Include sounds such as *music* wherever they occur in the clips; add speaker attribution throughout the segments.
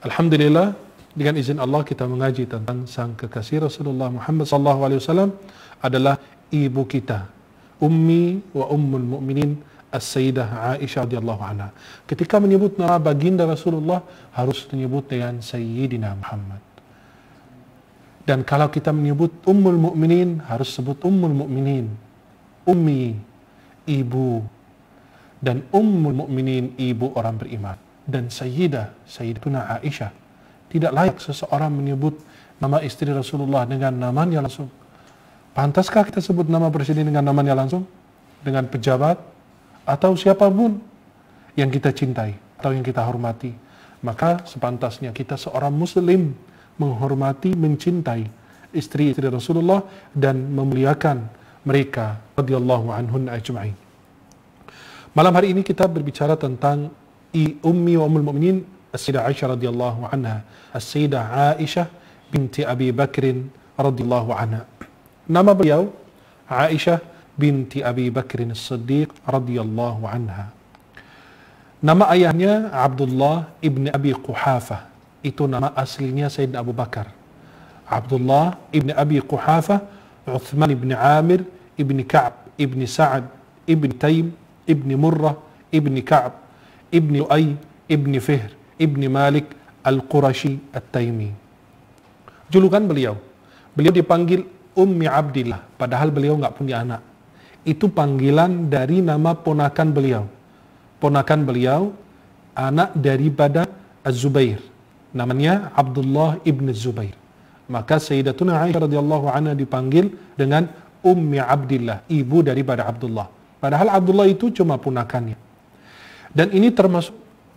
Speaker 1: Alhamdulillah dengan izin Allah kita mengaji tentang sang kekasih Rasulullah Muhammad sallallahu alaihi wasallam adalah ibu kita, ummi wa ummul mu'minin As-Sayyidah Aisyah radhiyallahu anha. Ketika menyebut nama baginda Rasulullah harus menyebut dengan Sayyidina Muhammad. Dan kalau kita menyebut Ummul mu'minin harus sebut Ummul mu'minin, Ummi, ibu. Dan Ummul mu'minin ibu orang beriman dan Sayyidah Sayyidatuna Aisyah tidak layak seseorang menyebut nama istri Rasulullah dengan namanya langsung pantaskah kita sebut nama presiden dengan namanya langsung dengan pejabat atau siapapun yang kita cintai atau yang kita hormati maka sepantasnya kita seorang muslim menghormati mencintai istri-istri Rasulullah dan memuliakan mereka radhiyallahu anhun ajma'in malam hari ini kita berbicara tentang أمي وأم المؤمنين السيدة عائشة رضي الله عنها السيدة عائشة بنت أبي بكر رضي الله عنها نما بيو عائشة بنت أبي بكر الصديق رضي الله عنها نما أيهنيا عبد الله ابن أبي قحافة itu nama نعم سيدنا أبو بكر عبد الله ibn أبي قحافة عثمان بن عامر ibn كعب ibn سعد ibn تيم ibn مرة ibn كعب ابن لؤي ابن Fihr ابن Malik Al-Qurashi At-Taimi julukan beliau beliau dipanggil Ummi Abdillah padahal beliau nggak punya anak itu panggilan dari nama ponakan beliau ponakan beliau anak daripada Az-Zubair namanya Abdullah ibn Zubair maka Sayyidatuna Aisyah radhiyallahu anha dipanggil dengan Ummi Abdillah ibu daripada Abdullah padahal Abdullah itu cuma ponakannya dan ini termasuk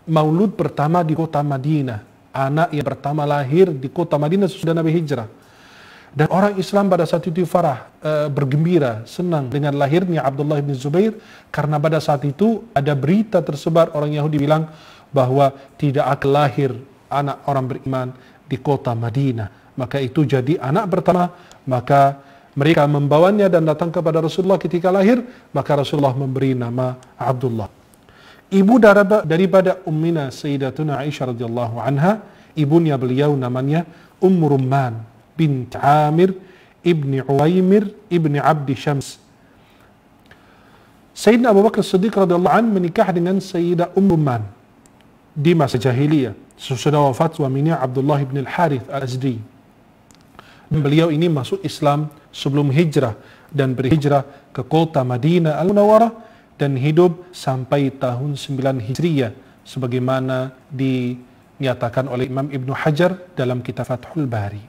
Speaker 1: maulud pertama di kota Madinah. Anak yang pertama lahir di kota Madinah sesudah Nabi hijrah. Dan orang Islam pada saat itu farah, e, bergembira, senang dengan lahirnya Abdullah bin Zubair karena pada saat itu ada berita tersebar orang Yahudi bilang bahwa tidak akan lahir anak orang beriman di kota Madinah. Maka itu jadi anak pertama, maka mereka membawanya dan datang kepada Rasulullah ketika lahir, maka Rasulullah memberi nama Abdullah. Ibu daripada ummina Sayyidatuna Aisyah radhiyallahu anha, ibunya beliau namanya Ummu Rumman bint Amir ibni Uwaimir ibni Abdi Syams. Sayyidina Abu Bakar Siddiq radhiyallahu an menikah dengan Sayyidah Ummu Rumman di masa jahiliyah sesudah wafat suaminya Abdullah bin Al-Harith Al-Azdi. Beliau ini masuk Islam sebelum hijrah dan berhijrah ke kota Madinah Al-Munawwarah dan hidup sampai tahun 9 hijriah, sebagaimana dinyatakan oleh Imam Ibnu Hajar dalam kitab Fathul Bari.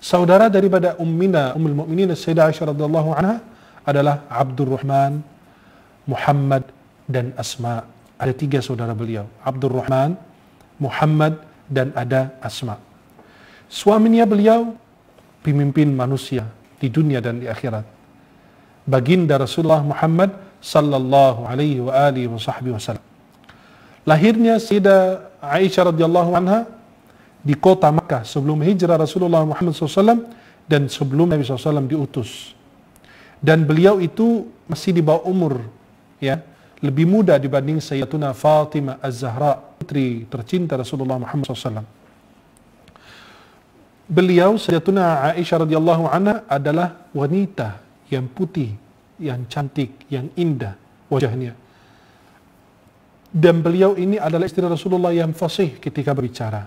Speaker 1: Saudara daripada ummina Ummul Mukminin Sayyidah Aisyah radhiyallahu anha adalah Abdurrahman, Muhammad dan Asma. Ada tiga saudara beliau, Abdurrahman, Muhammad dan ada Asma. Suaminya beliau pemimpin manusia di dunia dan di akhirat. Baginda Rasulullah Muhammad sallallahu alaihi wa alihi wa sahbihi wasallam. Lahirnya Sida Aisyah radhiyallahu anha di kota Makkah sebelum hijrah Rasulullah Muhammad SAW dan sebelum Nabi SAW diutus. Dan beliau itu masih di bawah umur, ya lebih muda dibanding Sayyidatuna Fatimah Az-Zahra, putri tercinta Rasulullah Muhammad SAW. Beliau Sayyidatuna Aisyah radhiyallahu anha adalah wanita yang putih yang cantik, yang indah wajahnya. Dan beliau ini adalah istri Rasulullah yang fasih ketika berbicara.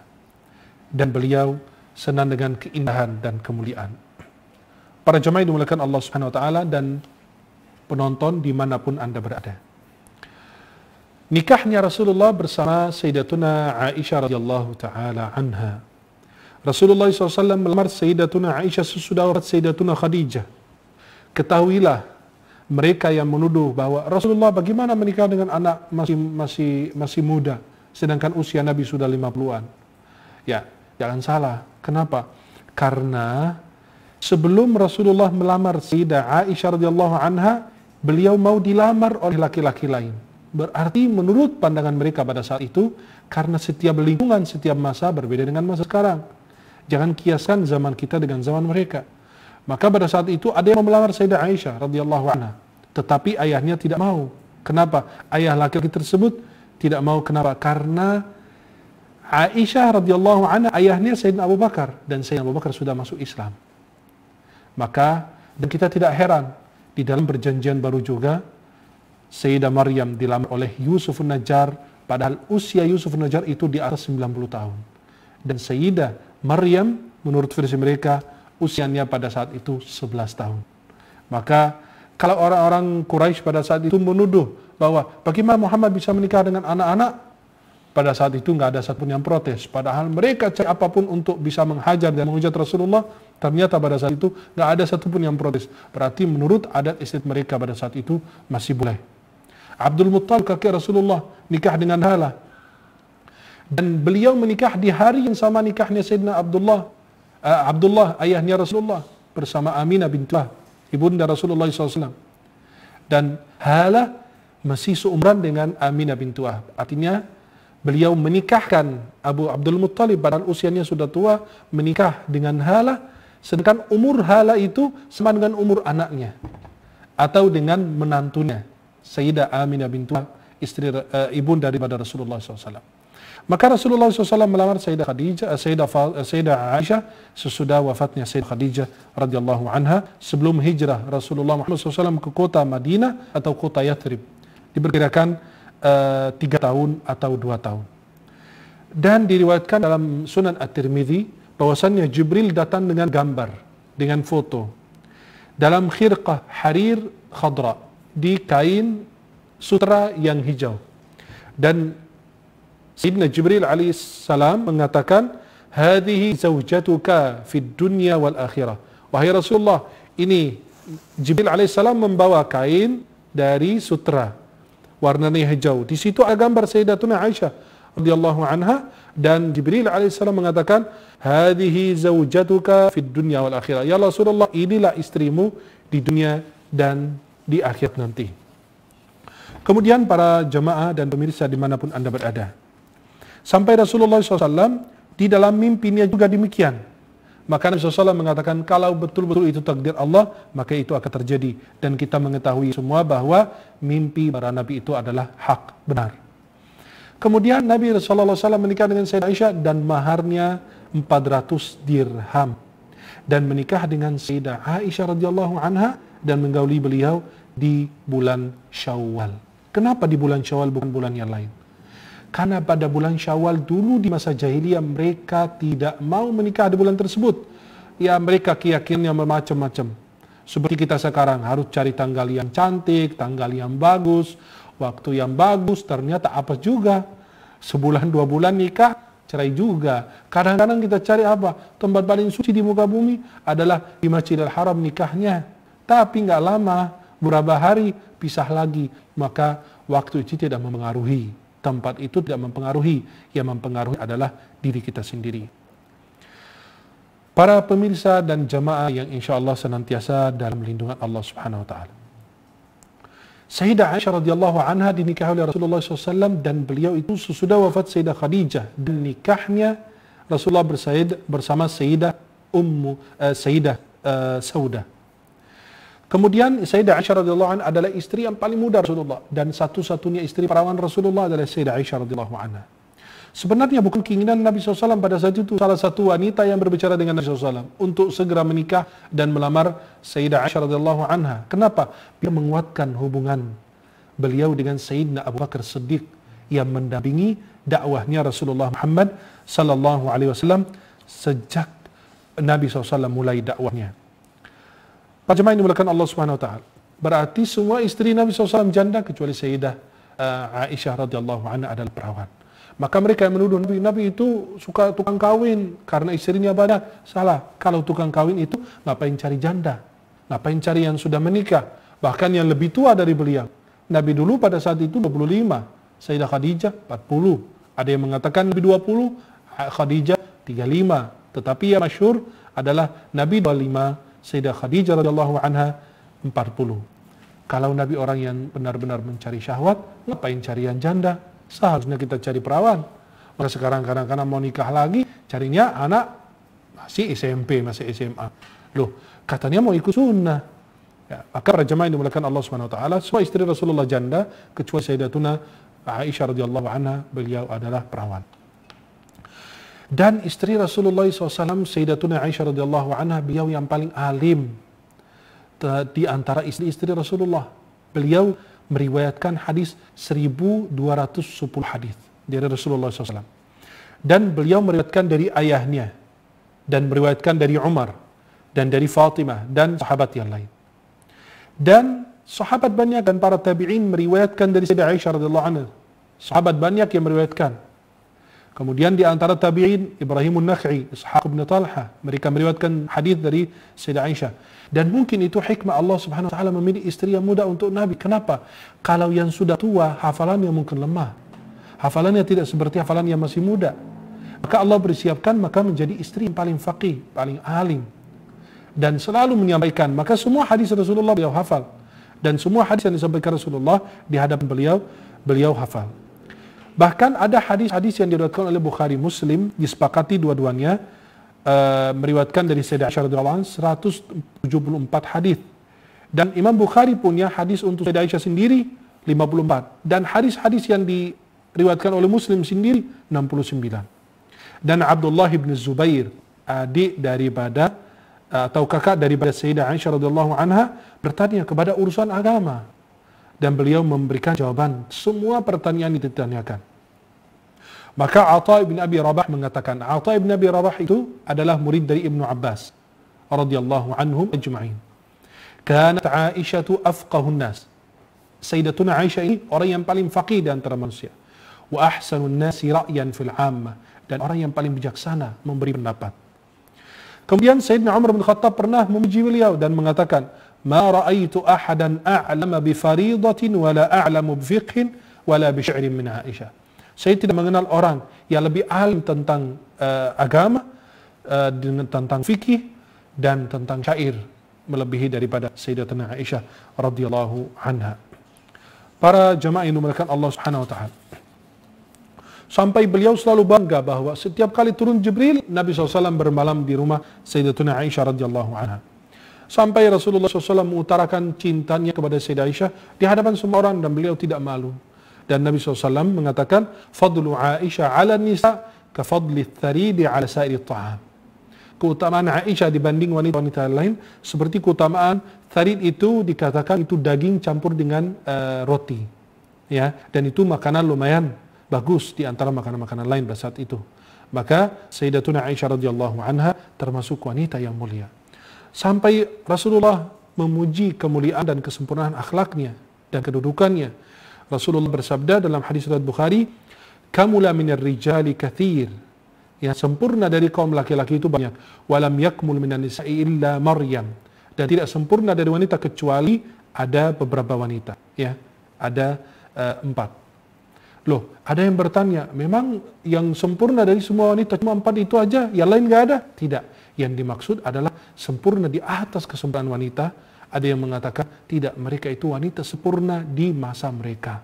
Speaker 1: Dan beliau senang dengan keindahan dan kemuliaan. Para jemaah yang dimulakan Allah Subhanahu wa taala dan penonton dimanapun Anda berada. Nikahnya Rasulullah bersama Sayyidatuna Aisyah radhiyallahu taala anha. Rasulullah SAW melamar Sayyidatuna Aisyah sesudah wafat Sayyidatuna Khadijah. Ketahuilah mereka yang menuduh bahwa Rasulullah bagaimana menikah dengan anak masih masih masih muda sedangkan usia Nabi sudah 50-an. Ya, jangan salah. Kenapa? Karena sebelum Rasulullah melamar Sayyidah Aisyah radhiyallahu anha, beliau mau dilamar oleh laki-laki lain. Berarti menurut pandangan mereka pada saat itu, karena setiap lingkungan, setiap masa berbeda dengan masa sekarang. Jangan kiaskan zaman kita dengan zaman mereka. Maka pada saat itu ada yang melamar Sayyidah Aisyah radhiyallahu anha. Tetapi ayahnya tidak mau. Kenapa? Ayah laki-laki tersebut tidak mau. Kenapa? Karena Aisyah radhiyallahu anha ayahnya Sayyidina Abu Bakar dan Sayyidina Abu Bakar sudah masuk Islam. Maka dan kita tidak heran di dalam perjanjian baru juga Sayyidah Maryam dilamar oleh Yusuf Najjar padahal usia Yusuf Najjar itu di atas 90 tahun. Dan Sayyidah Maryam menurut versi mereka usianya pada saat itu 11 tahun. Maka kalau orang-orang Quraisy pada saat itu menuduh bahwa bagaimana Muhammad bisa menikah dengan anak-anak, pada saat itu nggak ada satupun yang protes. Padahal mereka cari apapun untuk bisa menghajar dan menghujat Rasulullah, ternyata pada saat itu nggak ada satupun yang protes. Berarti menurut adat istiadat mereka pada saat itu masih boleh. Abdul Muttalib kakek Rasulullah nikah dengan Hala. Dan beliau menikah di hari yang sama nikahnya Sayyidina Abdullah. Uh, Abdullah ayahnya Rasulullah bersama Aminah bintullah ibunda Rasulullah SAW. Dan Hala masih seumuran dengan Aminah bintu Wahab. Artinya beliau menikahkan Abu Abdul Muttalib padahal usianya sudah tua, menikah dengan Hala, sedangkan umur Hala itu sama dengan umur anaknya atau dengan menantunya Sayyidah Aminah bintu Wahab, istri uh, ibunda daripada Rasulullah SAW. Maka Rasulullah SAW melamar Sayyidah Khadijah, eh, Sayyidah, eh, Sayyidah Aisyah sesudah wafatnya Sayyidah Khadijah radhiyallahu anha sebelum hijrah Rasulullah Muhammad SAW ke kota Madinah atau kota Yathrib, Diperkirakan eh, tiga tahun atau dua tahun. Dan diriwayatkan dalam Sunan At-Tirmidzi bahwasannya Jibril datang dengan gambar, dengan foto. Dalam khirqah harir khadra, di kain sutra yang hijau. Dan Sibna Jibril alaihissalam mengatakan, Hadihi zawjatuka fid dunya wal akhirah." Wahai Rasulullah, ini Jibril alaihissalam membawa kain dari sutra warnanya hijau. Di situ ada gambar Sayyidatuna Aisyah radhiyallahu anha dan Jibril alaihissalam mengatakan, "Hadhihi zawjatuka fid dunya wal akhirah." Ya Rasulullah, inilah istrimu di dunia dan di akhirat nanti. Kemudian para jemaah dan pemirsa dimanapun Anda berada. Sampai Rasulullah SAW di dalam mimpinya juga demikian. Maka Nabi SAW mengatakan kalau betul-betul itu takdir Allah maka itu akan terjadi. Dan kita mengetahui semua bahwa mimpi para Nabi itu adalah hak benar. Kemudian Nabi SAW menikah dengan Sayyidah Aisyah dan maharnya 400 dirham. Dan menikah dengan Sayyidah Aisyah radhiyallahu anha dan menggauli beliau di bulan Syawal. Kenapa di bulan Syawal bukan bulan yang lain? Karena pada bulan Syawal dulu di masa jahiliyah mereka tidak mau menikah di bulan tersebut. Ya mereka keyakinannya bermacam macam Seperti kita sekarang harus cari tanggal yang cantik, tanggal yang bagus, waktu yang bagus, ternyata apa juga. Sebulan dua bulan nikah, cerai juga. Kadang-kadang kita cari apa? Tempat paling suci di muka bumi adalah di Masjidil Haram nikahnya. Tapi nggak lama, beberapa hari, pisah lagi. Maka waktu itu tidak mempengaruhi tempat itu tidak mempengaruhi. Yang mempengaruhi adalah diri kita sendiri. Para pemirsa dan jamaah yang insya Allah senantiasa dalam lindungan Allah Subhanahu Wa Taala. Sayyidah Aisyah radhiyallahu anha dinikahi oleh Rasulullah SAW dan beliau itu sesudah wafat Sayyidah Khadijah dan nikahnya Rasulullah bersaid bersama Sayyidah Ummu uh, Sayyidah uh, eh, Sauda. Kemudian Sayyidah Aisyah radhiyallahu anha adalah istri yang paling muda Rasulullah dan satu-satunya istri perawan Rasulullah adalah Sayyidah Aisyah radhiyallahu anha. Sebenarnya bukan keinginan Nabi SAW pada saat itu salah satu wanita yang berbicara dengan Nabi SAW untuk segera menikah dan melamar Sayyidah Aisyah radhiyallahu anha. Kenapa? Dia menguatkan hubungan beliau dengan Sayyidina Abu Bakar Siddiq yang mendampingi dakwahnya Rasulullah Muhammad sallallahu alaihi wasallam sejak Nabi SAW mulai dakwahnya. Pak jemaah dimulakan Allah Subhanahu wa taala. Berarti semua istri Nabi SAW janda kecuali Sayyidah uh, Aisyah radhiyallahu anha adalah perawan. Maka mereka yang menuduh Nabi, Nabi itu suka tukang kawin karena istrinya banyak. Salah. Kalau tukang kawin itu ngapain cari janda? Ngapain cari yang sudah menikah? Bahkan yang lebih tua dari beliau. Nabi dulu pada saat itu 25, Sayyidah Khadijah 40. Ada yang mengatakan Nabi 20, Khadijah 35. Tetapi yang masyur adalah Nabi 25 Sayyidah Khadijah radhiyallahu anha 40. Kalau Nabi orang yang benar-benar mencari syahwat, ngapain cari yang janda? Seharusnya kita cari perawan. Maka sekarang kadang-kadang mau nikah lagi, carinya anak masih SMP, masih SMA. Loh, katanya mau ikut sunnah. Ya, maka para jemaah yang dimulakan Allah Subhanahu wa taala, semua istri Rasulullah janda kecuali Sayyidatuna Aisyah radhiyallahu anha, beliau adalah perawan. Dan istri Rasulullah SAW, Sayyidatuna Aisyah radhiyallahu anha, beliau yang paling alim di antara istri-istri Rasulullah. Beliau meriwayatkan hadis 1210 hadis dari Rasulullah SAW. Dan beliau meriwayatkan dari ayahnya, dan meriwayatkan dari Umar, dan dari Fatimah, dan sahabat yang lain. Dan sahabat banyak dan para tabi'in meriwayatkan dari Sayyidah Aisyah radhiyallahu anha. Sahabat banyak yang meriwayatkan Kemudian di antara tabi'in Ibrahimun Nakh'i, Ishaq bin Talha, mereka meriwayatkan hadis dari Sayyidah Aisyah. Dan mungkin itu hikmah Allah Subhanahu wa taala memilih istri yang muda untuk Nabi. Kenapa? Kalau yang sudah tua hafalannya mungkin lemah. Hafalannya tidak seperti hafalan yang masih muda. Maka Allah bersiapkan maka menjadi istri yang paling faqih, paling alim dan selalu menyampaikan. Maka semua hadis Rasulullah beliau hafal dan semua hadis yang disampaikan Rasulullah di hadapan beliau beliau hafal. Bahkan ada hadis-hadis yang diriwayatkan oleh Bukhari Muslim disepakati dua-duanya uh, meriwayatkan dari Sayyidah Aisyah radhiyallahu anha 174 hadis. Dan Imam Bukhari punya hadis untuk Sayyidah Aisyah sendiri 54 dan hadis-hadis yang diriwayatkan oleh Muslim sendiri 69. Dan Abdullah bin Zubair adik daripada eh, atau kakak daripada Sayyidah Aisyah radhiyallahu anha bertanya kepada urusan agama dan beliau memberikan jawaban semua pertanyaan yang ditanyakan. Maka Atha bin Abi Rabah mengatakan, Atha bin Abi Rabah itu adalah murid dari Ibnu Abbas radhiyallahu anhum ajma'in. Kanat Aisyah afqahun nas. Sayyidatuna Aisyah ini orang yang paling faqih di antara manusia. Wa ahsanun nasi ra'yan fil ammah dan orang yang paling bijaksana memberi pendapat. Kemudian Sayyidina Umar bin Khattab pernah memuji beliau dan mengatakan, ما رأيت أحدا أعلم بفريضة ولا أعلم بفقه ولا بشعر من عائشة saya tidak mengenal orang yang lebih alim tentang uh, agama uh, tentang fikih dan tentang syair melebihi daripada Sayyidatina Aisyah radhiyallahu anha para jemaah yang dimuliakan Allah Subhanahu wa taala sampai beliau selalu bangga bahwa setiap kali turun Jibril Nabi SAW bermalam di rumah Sayyidatina Aisyah radhiyallahu anha Sampai Rasulullah SAW mengutarakan cintanya kepada Sayyidah Aisyah di hadapan semua orang dan beliau tidak malu. Dan Nabi SAW mengatakan, Fadlu Aisyah ala nisa ka fadli tharidi ala sa'iri ta'am. Keutamaan Aisyah dibanding wanita-wanita lain seperti keutamaan tharid itu dikatakan itu daging campur dengan uh, roti. ya Dan itu makanan lumayan bagus di antara makanan-makanan lain pada saat itu. Maka Sayyidatuna Aisyah radhiyallahu anha termasuk wanita yang mulia. Sampai Rasulullah memuji kemuliaan dan kesempurnaan akhlaknya dan kedudukannya. Rasulullah bersabda dalam hadis surat Bukhari, "Kamula minar rijali kathir." yang sempurna dari kaum laki-laki itu banyak. Walam yakmul minan nisa'i illa Maryam. Dan tidak sempurna dari wanita kecuali ada beberapa wanita. Ya, ada uh, empat. Loh, ada yang bertanya, memang yang sempurna dari semua wanita cuma empat itu aja, yang lain gak ada? Tidak. Yang dimaksud adalah sempurna di atas kesempurnaan wanita. Ada yang mengatakan, tidak, mereka itu wanita sempurna di masa mereka,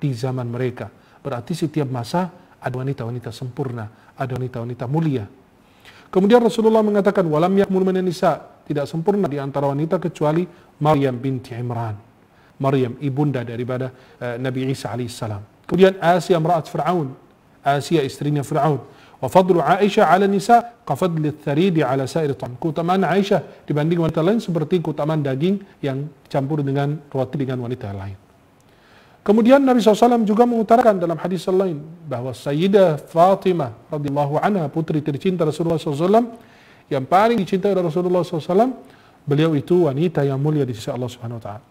Speaker 1: di zaman mereka. Berarti setiap masa ada wanita-wanita sempurna, ada wanita-wanita mulia. Kemudian Rasulullah mengatakan, walam yakmul nisa, tidak sempurna di antara wanita kecuali Maryam binti Imran. Maryam ibunda daripada uh, Nabi Isa alaihissalam. Kemudian Asia merat Fir'aun. Asia istrinya Fir'aun. Wa fadlu Aisyah ala nisa kafadli tharidi ala sair ta'am. Keutamaan Aisyah dibanding wanita lain seperti keutamaan daging yang campur dengan roti dengan wanita lain. Kemudian Nabi SAW juga mengutarakan dalam hadis lain bahwa Sayyidah Fatimah radhiyallahu anha putri tercinta Rasulullah SAW yang paling dicintai oleh Rasulullah SAW beliau itu wanita yang mulia di sisi Allah Subhanahu wa taala.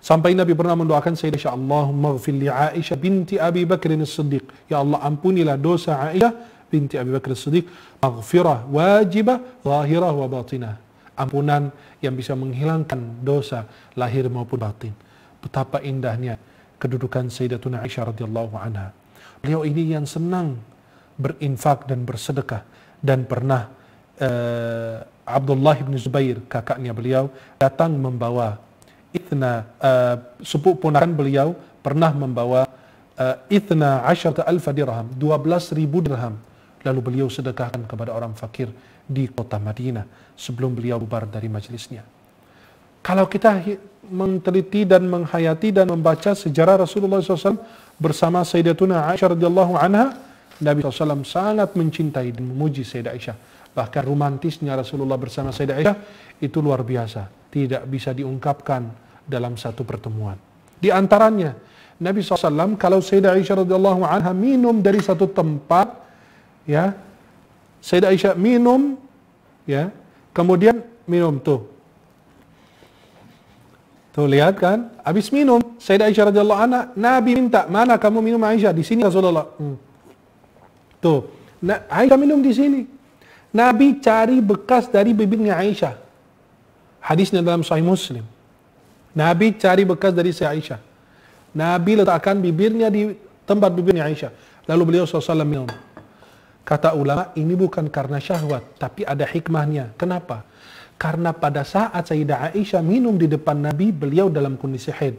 Speaker 1: Sampai Nabi pernah mendoakan Sayyidah Allahumma ghafir li Aisyah binti Abi Bakr Siddiq. Ya Allah ampunilah dosa Aisyah binti Abi Bakr Siddiq. Maghfirah wajibah, zahirah wa batinah. Ampunan yang bisa menghilangkan dosa lahir maupun batin. Betapa indahnya kedudukan Sayyidatuna Aisyah radhiyallahu anha. Beliau ini yang senang berinfak dan bersedekah dan pernah uh, Abdullah bin Zubair kakaknya beliau datang membawa Ithna uh, sepupu ponakan beliau pernah membawa uh, Ithna ta alfa dirham belas ribu dirham lalu beliau sedekahkan kepada orang fakir di kota Madinah sebelum beliau bubar dari majelisnya kalau kita meneliti dan menghayati dan membaca sejarah Rasulullah SAW bersama Sayyidatuna Aisyah radhiyallahu anha Nabi SAW sangat mencintai dan memuji Sayyidah Aisyah bahkan romantisnya Rasulullah bersama Sayyidah Aisyah itu luar biasa tidak bisa diungkapkan dalam satu pertemuan. Di antaranya, Nabi SAW kalau Sayyidah Aisyah radhiyallahu anha minum dari satu tempat, ya, Sayyidah Aisyah minum, ya, kemudian minum tuh. Tuh lihat kan, habis minum, Sayyidah Aisyah radhiyallahu anha, Nabi minta, "Mana kamu minum Aisyah?" Di sini Rasulullah. Hmm. Tuh, nah, Aisyah minum di sini. Nabi cari bekas dari bibirnya Aisyah. Hadisnya dalam Sahih Muslim. Nabi cari bekas dari si Aisyah. Nabi letakkan bibirnya di tempat bibirnya Aisyah. Lalu beliau SAW minum. Kata ulama, ini bukan karena syahwat, tapi ada hikmahnya. Kenapa? Karena pada saat Sayyidah Aisyah minum di depan Nabi, beliau dalam kondisi haid.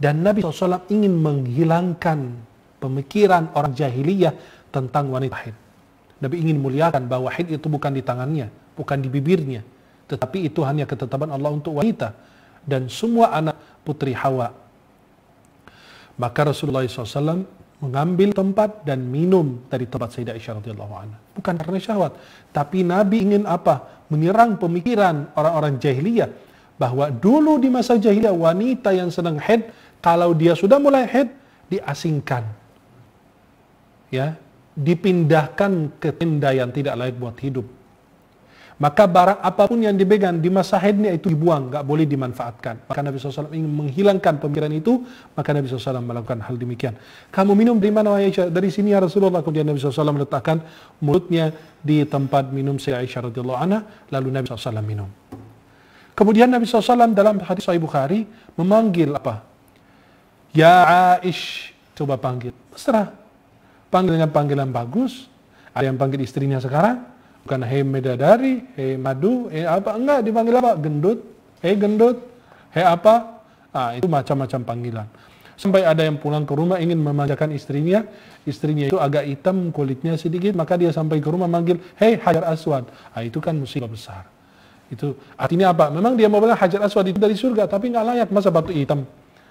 Speaker 1: Dan Nabi SAW ingin menghilangkan pemikiran orang jahiliyah tentang wanita haid. Nabi ingin muliakan bahwa haid itu bukan di tangannya, bukan di bibirnya, tetapi itu hanya ketetapan Allah untuk wanita dan semua anak putri Hawa. Maka Rasulullah SAW mengambil tempat dan minum dari tempat Sayyidah Aisyah radhiyallahu anha. Bukan karena syahwat, tapi Nabi ingin apa? Menyerang pemikiran orang-orang jahiliyah bahwa dulu di masa jahiliyah wanita yang senang head kalau dia sudah mulai head diasingkan. Ya, dipindahkan ke tenda yang tidak layak buat hidup maka barang apapun yang dipegang di masa haidnya itu dibuang, nggak boleh dimanfaatkan. Maka Nabi SAW ingin menghilangkan pemikiran itu, maka Nabi SAW melakukan hal demikian. Kamu minum dari mana Aisyah? Dari sini ya Rasulullah. Kemudian Nabi SAW meletakkan mulutnya di tempat minum si Aisyah radhiyallahu anha, lalu Nabi SAW minum. Kemudian Nabi SAW dalam hadis Sahih Bukhari memanggil apa? Ya Aish, coba panggil. Terserah. Panggil dengan panggilan bagus, ada yang panggil istrinya sekarang, Bukan hei medadari, hei madu, hei apa. Enggak, dipanggil apa? Gendut. Hei gendut. Hei apa? Ah, itu macam-macam panggilan. Sampai ada yang pulang ke rumah ingin memanjakan istrinya. Istrinya itu agak hitam kulitnya sedikit. Maka dia sampai ke rumah manggil, hei hajar aswad. Ah, itu kan musibah besar. Itu artinya apa? Memang dia mau bilang hajar aswad itu dari surga. Tapi nggak layak masa batu hitam.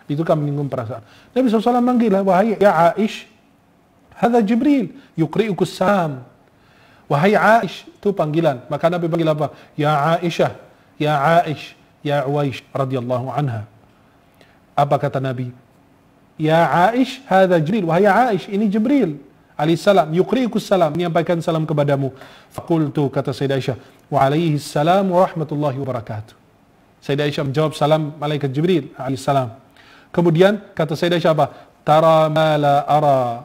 Speaker 1: Itu kan menyinggung perasaan. Nabi SAW manggil, wahai ya Aish. Hada Jibril. Yukri'ukus sam. Wahai Aish, itu panggilan. Maka Nabi panggil apa? Ya Aisyah, ya Aish, ya Uwaish radhiyallahu anha. Apa kata Nabi? Ya Aish, hadha Jibril. Wahai Aish, ini Jibril alaihissalam yukriku salam menyampaikan salam kepadamu fakultu kata Sayyidah Aisyah wa alaihi salam wa rahmatullahi wabarakatuh Sayyidah Aisyah menjawab salam malaikat Jibril alaihissalam kemudian kata Sayyidah Aisyah apa tara ma la ara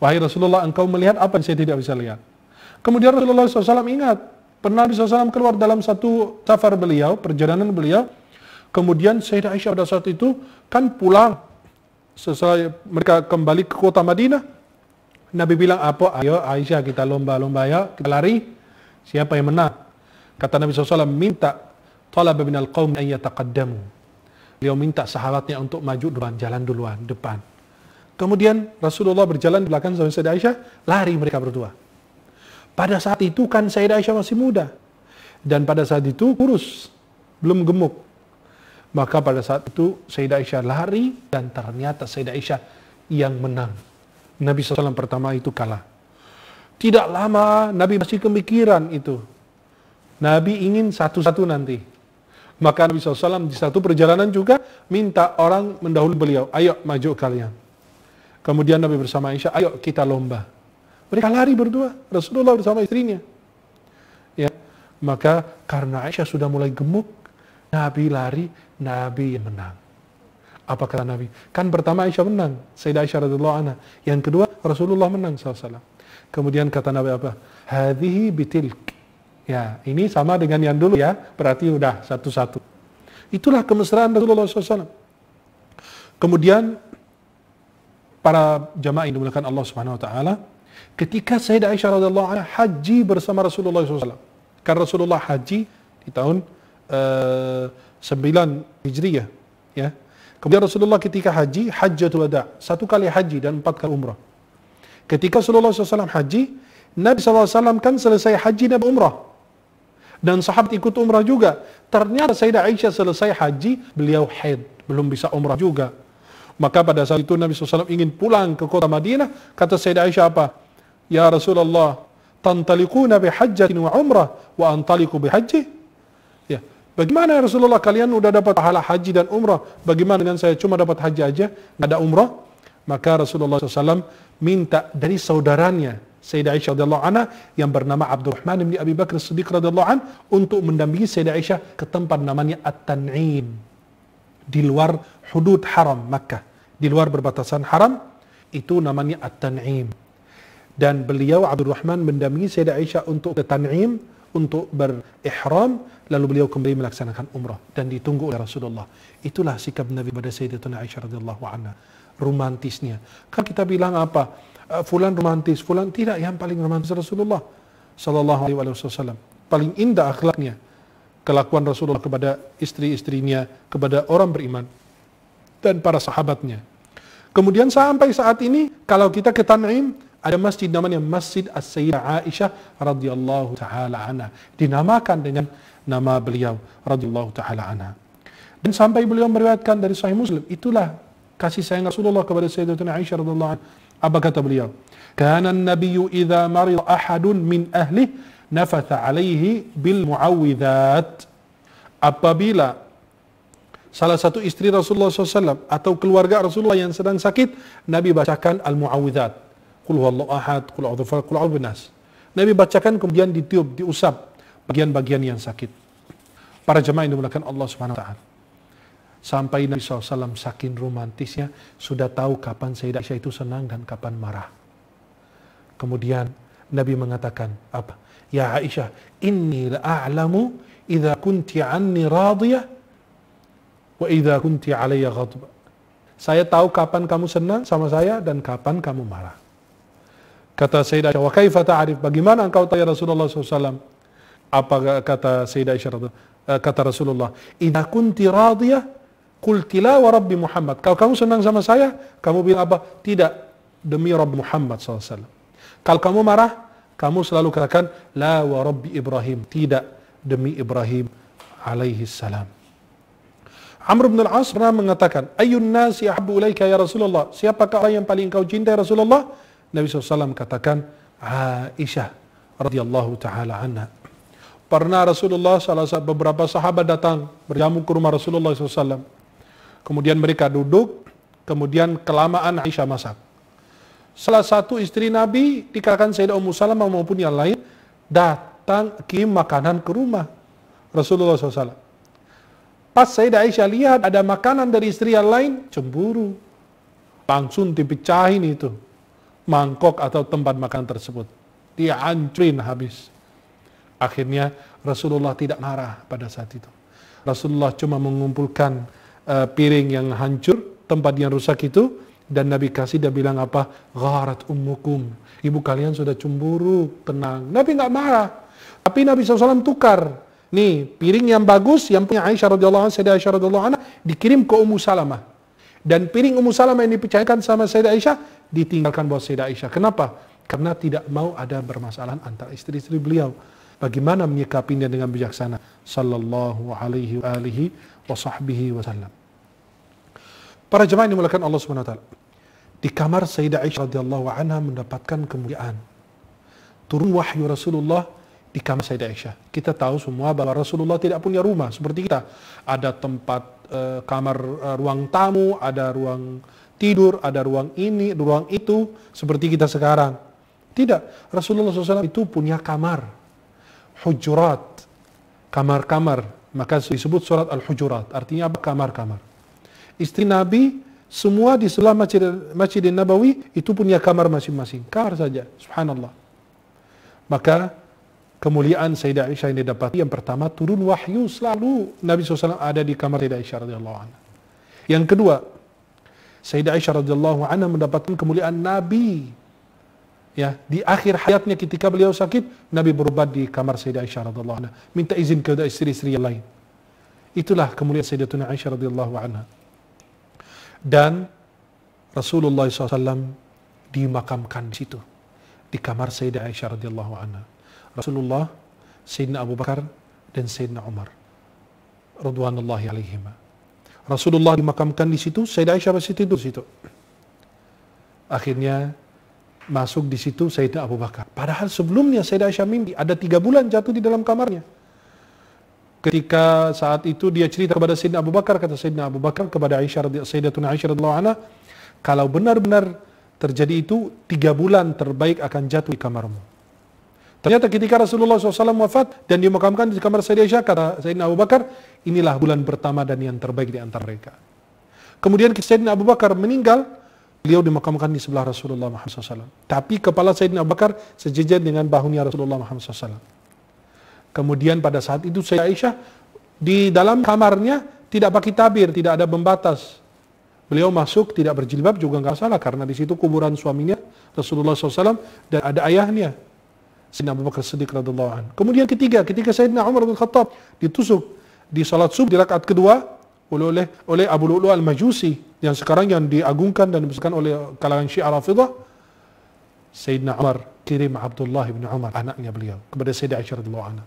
Speaker 1: wahai Rasulullah engkau melihat apa yang saya tidak bisa lihat Kemudian Rasulullah SAW ingat, pernah Rasulullah SAW keluar dalam satu tafar beliau, perjalanan beliau. Kemudian Sayyidah Aisyah pada saat itu kan pulang. Selesai mereka kembali ke kota Madinah. Nabi bilang, apa? Ayo Aisyah kita lomba-lomba ya, kita lari. Siapa yang menang? Kata Nabi SAW, minta talaba bin qawmi an yataqaddamu. Beliau minta sahabatnya untuk maju duluan, jalan duluan, depan. Kemudian Rasulullah berjalan di belakang sampai Sayyidah Aisyah, lari mereka berdua. Pada saat itu kan saya Aisyah masih muda. Dan pada saat itu kurus, belum gemuk. Maka pada saat itu Sayyidah Aisyah lari dan ternyata Sayyidah Aisyah yang menang. Nabi SAW pertama itu kalah. Tidak lama Nabi masih kemikiran itu. Nabi ingin satu-satu nanti. Maka Nabi SAW di satu perjalanan juga minta orang mendahului beliau. Ayo maju kalian. Kemudian Nabi bersama Aisyah, ayo kita lomba. Mereka lari berdua, Rasulullah bersama istrinya. Ya, maka karena Aisyah sudah mulai gemuk, Nabi lari, Nabi yang menang. Apa kata Nabi? Kan pertama Aisyah menang, Sayyidah Aisyah radhiyallahu anha. Yang kedua Rasulullah menang SAW. Kemudian kata Nabi apa? Hadhihi bitilk. Ya, ini sama dengan yang dulu ya, berarti udah satu-satu. Itulah kemesraan Rasulullah SAW. Kemudian para jamaah yang dimuliakan Allah Subhanahu wa taala, ketika Sayyidah Aisyah radhiallahu anha haji bersama Rasulullah SAW. Karena Rasulullah haji di tahun uh, eh, 9 Hijriah. Ya. Kemudian Rasulullah ketika haji, hajjatul wada. Satu kali haji dan empat kali umrah. Ketika Rasulullah SAW haji, Nabi SAW kan selesai haji dan umrah. Dan sahabat ikut umrah juga. Ternyata Sayyidah Aisyah selesai haji, beliau haid. Belum bisa umrah juga. Maka pada saat itu Nabi SAW ingin pulang ke kota Madinah. Kata Sayyidah Aisyah apa? Ya Rasulullah, tantalikuna bihajjatin wa umrah wa antaliku بحجه ya bagaimana ya Rasulullah kalian udah dapat pahala haji dan umrah bagaimana dengan saya cuma dapat haji aja nggak ada umrah maka Rasulullah SAW minta dari saudaranya Sayyidah Aisyah radhiyallahu anha yang bernama Abdurrahman bin Abi Bakar Siddiq radhiyallahu an untuk mendampingi Sayyidah Aisyah ke tempat namanya At-Tan'im di luar hudud haram Makkah di luar berbatasan haram itu namanya At-Tan'im dan beliau Abdurrahman mendampingi Sayyidah Aisyah untuk ketanaim untuk berihram lalu beliau kembali melaksanakan umrah dan ditunggu oleh Rasulullah itulah sikap Nabi pada Sayyidatuna Aisyah radhiyallahu anha romantisnya kan kita bilang apa eh, fulan romantis fulan tidak yang paling romantis Rasulullah sallallahu alaihi wasallam paling indah akhlaknya kelakuan Rasulullah kepada istri-istrinya kepada orang beriman dan para sahabatnya kemudian sampai saat ini kalau kita ke ada masjid namanya Masjid As-Sayyidah Aisyah radhiyallahu taala anha. Dinamakan dengan nama beliau radhiyallahu taala anha. Dan sampai beliau meriwayatkan dari Sahih Muslim, itulah kasih sayang Rasulullah kepada Sayyidatuna Aisyah radhiyallahu anha. Apa kata beliau? Kana an-nabiyyu idza marida ahadun min ahli nafatha alaihi bil muawwidzat. Apabila salah satu istri Rasulullah SAW atau keluarga Rasulullah yang sedang sakit, Nabi bacakan al muawidat Qul huwallahu ahad, qul a'udzu kul a'udzu nas. Nabi bacakan kemudian ditiup, diusap bagian-bagian yang sakit. Para jemaah yang dimuliakan Allah Subhanahu wa taala. Sampai Nabi SAW sakin romantisnya sudah tahu kapan Sayyidah Aisyah itu senang dan kapan marah. Kemudian Nabi mengatakan apa? Ya Aisyah, inni la'alamu idha kunti anni radiyah wa idha kunti alaya ghadba. Saya tahu kapan kamu senang sama saya dan kapan kamu marah. Kata Sayyidah Aisyah, wa ta'rif? Bagaimana engkau tahu ya Rasulullah SAW? Apa kata Sayyidah Aisyah? Eh, kata Rasulullah, "Idza kunti radiyah, qulti la wa rabbi Muhammad." Kalau kamu senang sama saya, kamu bilang apa? Tidak, demi Rabb Muhammad SAW. Kalau kamu marah, kamu selalu katakan, La wa rabbi Ibrahim. Tidak, demi Ibrahim alaihi salam. Amr bin Al-As pernah mengatakan, "Ayyun nasi ahabbu ilaika ya Rasulullah. Siapakah orang yang paling kau cintai Rasulullah? Nabi SAW katakan Aisyah radhiyallahu taala anha. Pernah Rasulullah salah satu beberapa sahabat datang berjamu ke rumah Rasulullah SAW. Kemudian mereka duduk, kemudian kelamaan Aisyah masak. Salah satu istri Nabi dikatakan Sayyidah Ummu Salam maupun yang lain datang kirim makanan ke rumah Rasulullah SAW. Pas Sayyidah Aisyah lihat ada makanan dari istri yang lain, cemburu. Langsung dipecahin itu mangkok atau tempat makan tersebut. Dia hancurin habis. Akhirnya Rasulullah tidak marah pada saat itu. Rasulullah cuma mengumpulkan uh, piring yang hancur, tempat yang rusak itu, dan Nabi kasih dia bilang apa? Gharat ummukum. Ibu kalian sudah cemburu, tenang. Nabi nggak marah. Tapi Nabi SAW tukar. Nih, piring yang bagus yang punya Aisyah radhiyallahu anha, Aisyah radhiyallahu anha dikirim ke Ummu Salamah. Dan piring Ummu Salamah yang dipercayakan sama Sayyidah Aisyah ditinggalkan buat Sayyidah Aisyah. Kenapa? Karena tidak mau ada bermasalahan antara istri-istri beliau. Bagaimana menyikapinya dengan bijaksana? Sallallahu alaihi wa alihi wa sahbihi wa sallam. Para jemaah yang dimulakan Allah Subhanahu wa taala. Di kamar Sayyidah Aisyah radhiyallahu anha mendapatkan kemuliaan. Turun wahyu Rasulullah di kamar Sayyidah Aisyah. Kita tahu semua bahwa Rasulullah tidak punya rumah seperti kita. Ada tempat Eh, kamar eh, ruang tamu, ada ruang tidur, ada ruang ini, ruang itu, seperti kita sekarang. Tidak, Rasulullah SAW itu punya kamar, hujurat, kamar-kamar. Maka disebut surat Al-Hujurat, artinya apa? Kamar-kamar. Istri Nabi semua di sebelah Masjid, Masjid Nabawi itu punya kamar masing-masing. Kamar saja, subhanallah. Maka kemuliaan Sayyidah Aisyah yang didapati yang pertama turun wahyu selalu Nabi SAW ada di kamar Sayyidah Aisyah radhiyallahu anha. Yang kedua, Sayyidah Aisyah radhiyallahu anha mendapatkan kemuliaan Nabi. Ya, di akhir hayatnya ketika beliau sakit, Nabi berobat di kamar Sayyidah Aisyah radhiyallahu anha, minta izin kepada istri-istri yang lain. Itulah kemuliaan Sayyidatuna Aisyah radhiyallahu anha. Dan Rasulullah SAW dimakamkan di situ di kamar Sayyidah Aisyah radhiyallahu anha. Rasulullah, Sayyidina Abu Bakar, dan Sayyidina Umar. Radwanullahi alaihima. Rasulullah dimakamkan di situ, Sayyidah Aisyah masih tidur di situ. Akhirnya masuk di situ Sayyidina Abu Bakar. Padahal sebelumnya Sayyidah Aisyah mimpi, ada tiga bulan jatuh di dalam kamarnya. Ketika saat itu dia cerita kepada Sayyidina Abu Bakar, kata Sayyidina Abu Bakar kepada Aisyah, Sayyidatuna Aisyah radhiyallahu anha, kalau benar-benar terjadi itu, tiga bulan terbaik akan jatuh di kamarmu. Ternyata ketika Rasulullah SAW wafat dan dimakamkan di kamar Sayyidina Aisyah, kata Sayyidina Abu Bakar, inilah bulan pertama dan yang terbaik di antara mereka. Kemudian Sayyidina Abu Bakar meninggal, beliau dimakamkan di sebelah Rasulullah Muhammad SAW. Tapi kepala Sayyidina Abu Bakar sejajar dengan bahunya Rasulullah Muhammad SAW. Kemudian pada saat itu Sayyidina Aisyah di dalam kamarnya tidak pakai tabir, tidak ada pembatas. Beliau masuk tidak berjilbab juga nggak salah karena di situ kuburan suaminya Rasulullah SAW dan ada ayahnya Sayyidina Abu Bakar Siddiq radhiyallahu anhu. Kemudian ketiga, ketika Sayyidina Umar bin Khattab ditusuk di salat subuh di rakaat kedua oleh oleh Abu Lu'lu al-Majusi yang sekarang yang diagungkan dan dibesarkan oleh kalangan Syiah Rafidah Sayyidina Umar kirim Abdullah bin Umar anaknya beliau kepada Sayyidina Aisyah radhiyallahu anha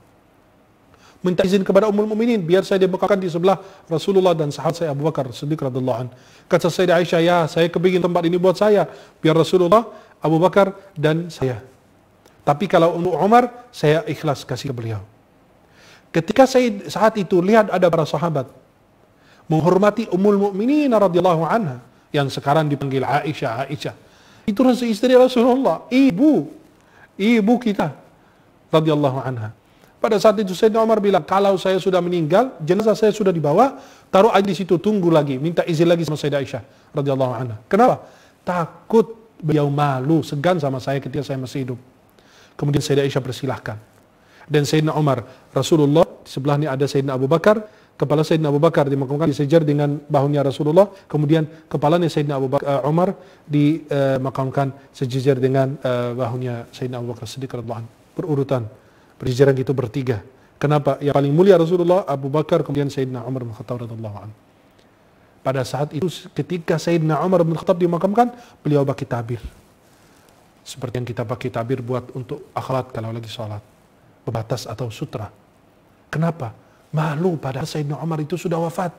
Speaker 1: minta izin kepada Ummul Mukminin biar saya dimakamkan di sebelah Rasulullah dan sahabat saya Abu Bakar Siddiq radhiyallahu anhu. Kata Sayyidina Aisyah, "Ya, saya kepingin tempat ini buat saya biar Rasulullah, Abu Bakar dan saya." Tapi kalau untuk Umar, saya ikhlas kasih ke beliau. Ketika saya saat itu lihat ada para sahabat menghormati Ummul Mu'minin, radhiyallahu anha yang sekarang dipanggil Aisyah, Aisyah. Itu istri Rasulullah, ibu ibu kita radhiyallahu anha. Pada saat itu Sayyidina Umar bilang, kalau saya sudah meninggal, jenazah saya sudah dibawa, taruh aja di situ, tunggu lagi, minta izin lagi sama Sayyidah Aisyah radhiyallahu anha. Kenapa? Takut beliau malu, segan sama saya ketika saya masih hidup. Kemudian Sayyidah Aisyah persilahkan. Dan Sayyidina Umar, Rasulullah, di sebelahnya ada Sayyidina Abu Bakar, kepala Sayyidina Abu Bakar dimakamkan di sejar dengan bahunya Rasulullah, kemudian kepalanya Sayyidina Abu Bakar, eh, Umar dimakamkan eh, sejajar dengan eh, bahunya Sayyidina Abu Bakar Siddiq radhiyallahu perurutan Berurutan, berjajaran gitu bertiga. Kenapa? Yang paling mulia Rasulullah, Abu Bakar, kemudian Sayyidina Umar bin Khattab radhiyallahu Pada saat itu ketika Sayyidina Umar bin Khattab dimakamkan, beliau bagi tabir. Seperti yang kita pakai tabir buat untuk akhlak kalau lagi sholat. Pembatas atau sutra. Kenapa? Malu pada Sayyidina Umar itu sudah wafat.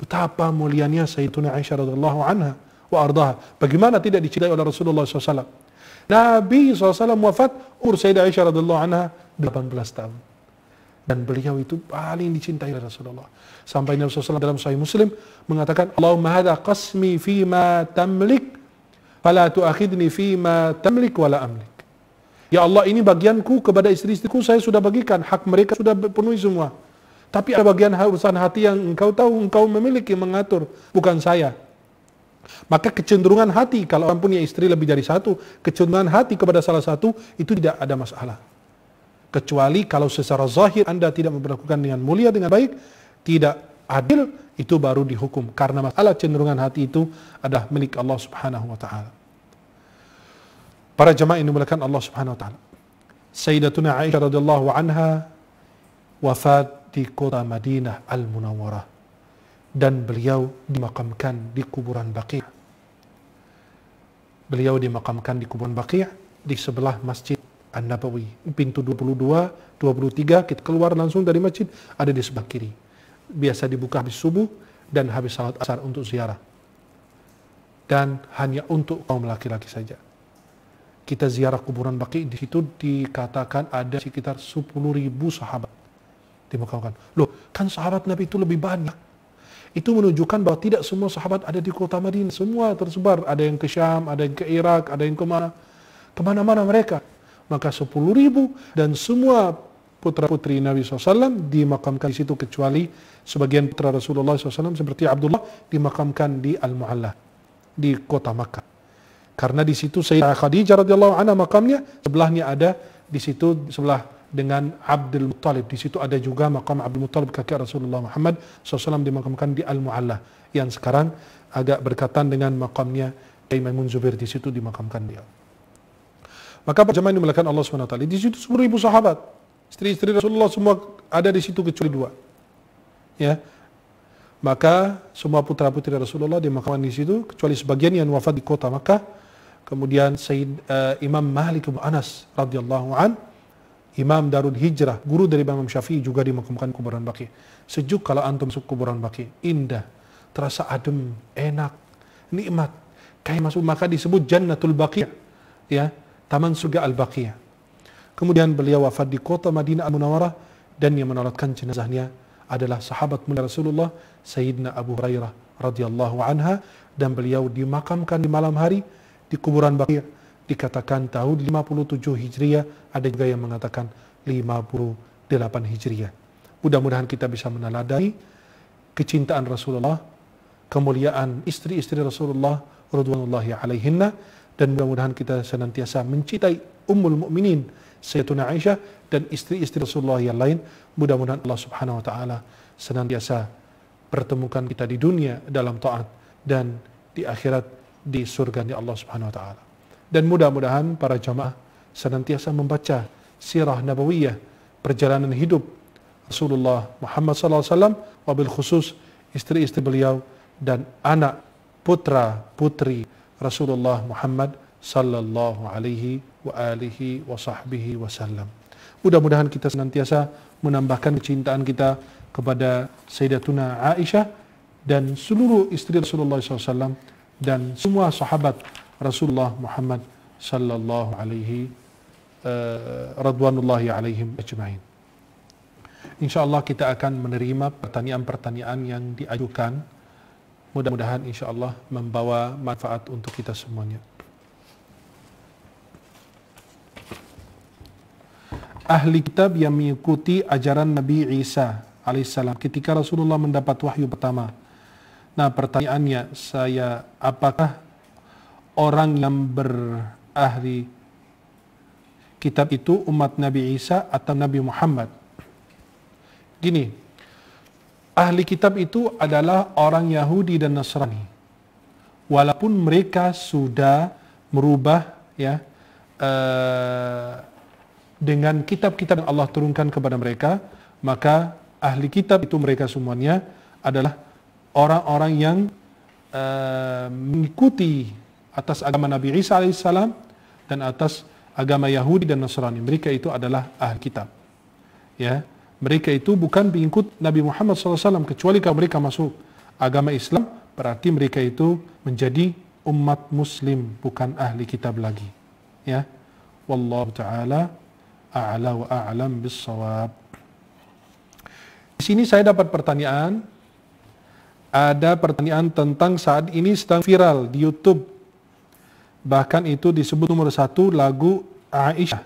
Speaker 1: Betapa mulianya Sayyidina Aisyah radhiallahu anha wa ardaha. Bagaimana tidak dicintai oleh Rasulullah SAW? Nabi SAW wafat umur Sayyidina Aisyah radhiallahu anha 18 tahun. Dan beliau itu paling dicintai oleh Rasulullah. Sampai Nabi SAW dalam Sahih Muslim mengatakan, Allahumma hada qasmi fima tamlik Fala tu'akhidni fima tamlik wala amlik. Ya Allah ini bagianku kepada istri-istriku saya sudah bagikan. Hak mereka sudah penuhi semua. Tapi ada bagian urusan hati yang engkau tahu, engkau memiliki, mengatur. Bukan saya. Maka kecenderungan hati, kalau orang punya istri lebih dari satu, kecenderungan hati kepada salah satu, itu tidak ada masalah. Kecuali kalau secara zahir Anda tidak memperlakukan dengan mulia, dengan baik, tidak adil itu baru dihukum karena masalah cenderungan hati itu adalah milik Allah Subhanahu wa taala. Para jemaah ini dimuliakan Allah Subhanahu wa taala. Sayyidatuna Aisyah radhiyallahu anha wafat di kota Madinah Al-Munawwarah dan beliau dimakamkan di kuburan Baqi'. Beliau dimakamkan di kuburan Baqi' di sebelah Masjid An-Nabawi. Pintu 22, 23 kita keluar langsung dari masjid ada di sebelah kiri biasa dibuka habis subuh dan habis salat asar untuk ziarah. Dan hanya untuk kaum laki-laki saja. Kita ziarah kuburan Baki, di situ dikatakan ada sekitar 10.000 ribu sahabat dimakakan. Loh, kan sahabat Nabi itu lebih banyak. Itu menunjukkan bahwa tidak semua sahabat ada di kota Madinah. Semua tersebar. Ada yang ke Syam, ada yang ke Irak, ada yang kemana. Kemana-mana mereka. Maka 10.000 ribu dan semua putra-putri Nabi SAW dimakamkan di situ kecuali sebagian putra Rasulullah SAW seperti Abdullah dimakamkan di Al-Mu'alla di kota Makkah. Karena di situ Sayyidah Khadijah radhiyallahu anha makamnya, sebelahnya ada di situ sebelah dengan Abdul Muttalib. Di situ ada juga makam Abdul Muttalib kakek Rasulullah Muhammad SAW dimakamkan di Al-Mu'alla yang sekarang agak berkaitan dengan makamnya Kiai Maimun di situ dimakamkan dia. Maka zaman dimulakan Allah SWT. Di situ 10.000 sahabat. Istri-istri Rasulullah semua ada di situ kecuali dua. Ya. Maka semua putra-putri Rasulullah dimakamkan di situ kecuali sebagian yang wafat di kota Makkah. Kemudian Sayyid uh, Imam Malik bin Anas radhiyallahu an Imam Darul Hijrah, guru dari Imam Syafi'i juga dimakamkan kuburan baki. Sejuk kalau antum masuk kuburan baki, indah, terasa adem, enak, nikmat. Kayak masuk maka disebut Jannatul Baqi, ya, taman surga Al Baqiyah. Kemudian beliau wafat di kota Madinah Al-Munawarah dan yang menolatkan jenazahnya adalah sahabat mulia Rasulullah Sayyidina Abu Hurairah radhiyallahu anha dan beliau dimakamkan di malam hari di kuburan Baqi' dikatakan tahun 57 Hijriah ada juga yang mengatakan 58 Hijriah. Mudah-mudahan kita bisa meneladani kecintaan Rasulullah, kemuliaan istri-istri Rasulullah radhiyallahu alaihinna dan mudah-mudahan kita senantiasa mencintai ummul mukminin Sayyiduna Aisyah dan istri-istri Rasulullah yang lain. Mudah-mudahan Allah Subhanahu wa taala senantiasa pertemukan kita di dunia dalam taat dan di akhirat di surga surganya Allah Subhanahu wa taala. Dan mudah-mudahan para jamaah senantiasa membaca sirah nabawiyah perjalanan hidup Rasulullah Muhammad SAW wabil khusus istri-istri beliau dan anak putra putri Rasulullah Muhammad sallallahu alaihi wa alihi wa sahbihi sallam. Mudah-mudahan kita senantiasa menambahkan kecintaan kita kepada Sayyidatuna Aisyah dan seluruh istri Rasulullah SAW dan semua sahabat Rasulullah Muhammad sallallahu alaihi uh, radwanullahi alaihim ajmain. Insyaallah kita akan menerima pertanyaan-pertanyaan yang diajukan. Mudah-mudahan insyaallah membawa manfaat untuk kita semuanya. ahli kitab yang mengikuti ajaran Nabi Isa alaihissalam ketika Rasulullah mendapat wahyu pertama. Nah pertanyaannya saya apakah orang yang berahli kitab itu umat Nabi Isa atau Nabi Muhammad? Gini, ahli kitab itu adalah orang Yahudi dan Nasrani. Walaupun mereka sudah merubah ya eh, dengan kitab-kitab yang Allah turunkan kepada mereka, maka ahli kitab itu mereka semuanya adalah orang-orang yang uh, mengikuti atas agama Nabi Isa alaihissalam dan atas agama Yahudi dan Nasrani. Mereka itu adalah ahli kitab. Ya, mereka itu bukan pengikut Nabi Muhammad SAW kecuali kalau mereka masuk agama Islam berarti mereka itu menjadi umat muslim bukan ahli kitab lagi ya wallahu taala a'la wa a'lam bisawab. Di sini saya dapat pertanyaan, ada pertanyaan tentang saat ini sedang viral di YouTube. Bahkan itu disebut nomor satu lagu Aisyah,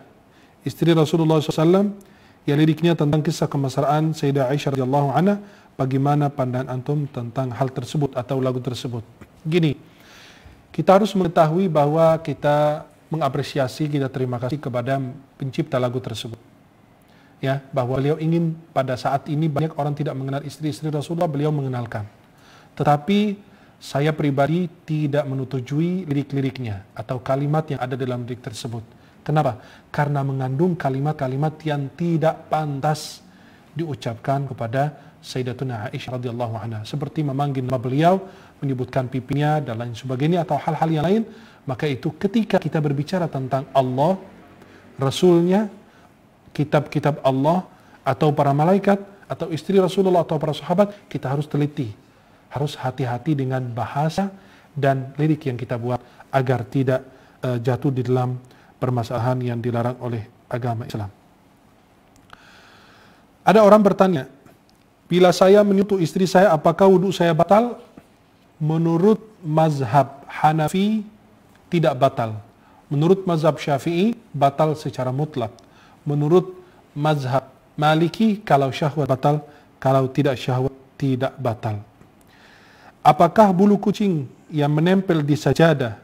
Speaker 1: istri Rasulullah SAW, yang liriknya tentang kisah kemesraan Sayyidah Aisyah radhiyallahu anha. Bagaimana pandangan antum tentang hal tersebut atau lagu tersebut? Gini, kita harus mengetahui bahwa kita mengapresiasi, kita terima kasih kepada pencipta lagu tersebut. Ya, bahwa beliau ingin pada saat ini banyak orang tidak mengenal istri-istri Rasulullah, beliau mengenalkan. Tetapi saya pribadi tidak menutujui lirik-liriknya atau kalimat yang ada dalam lirik tersebut. Kenapa? Karena mengandung kalimat-kalimat yang tidak pantas diucapkan kepada Sayyidatuna Aisyah radhiyallahu anha. Seperti memanggil nama beliau, menyebutkan pipinya dan lain sebagainya atau hal-hal yang lain maka itu ketika kita berbicara tentang Allah, Rasulnya, kitab-kitab Allah, atau para malaikat, atau istri Rasulullah, atau para sahabat, kita harus teliti. Harus hati-hati dengan bahasa dan lirik yang kita buat agar tidak uh, jatuh di dalam permasalahan yang dilarang oleh agama Islam. Ada orang bertanya, bila saya menutup istri saya, apakah wudhu saya batal? Menurut mazhab Hanafi, tidak batal. Menurut mazhab Syafi'i batal secara mutlak. Menurut mazhab Maliki kalau syahwat batal, kalau tidak syahwat tidak batal. Apakah bulu kucing yang menempel di sajadah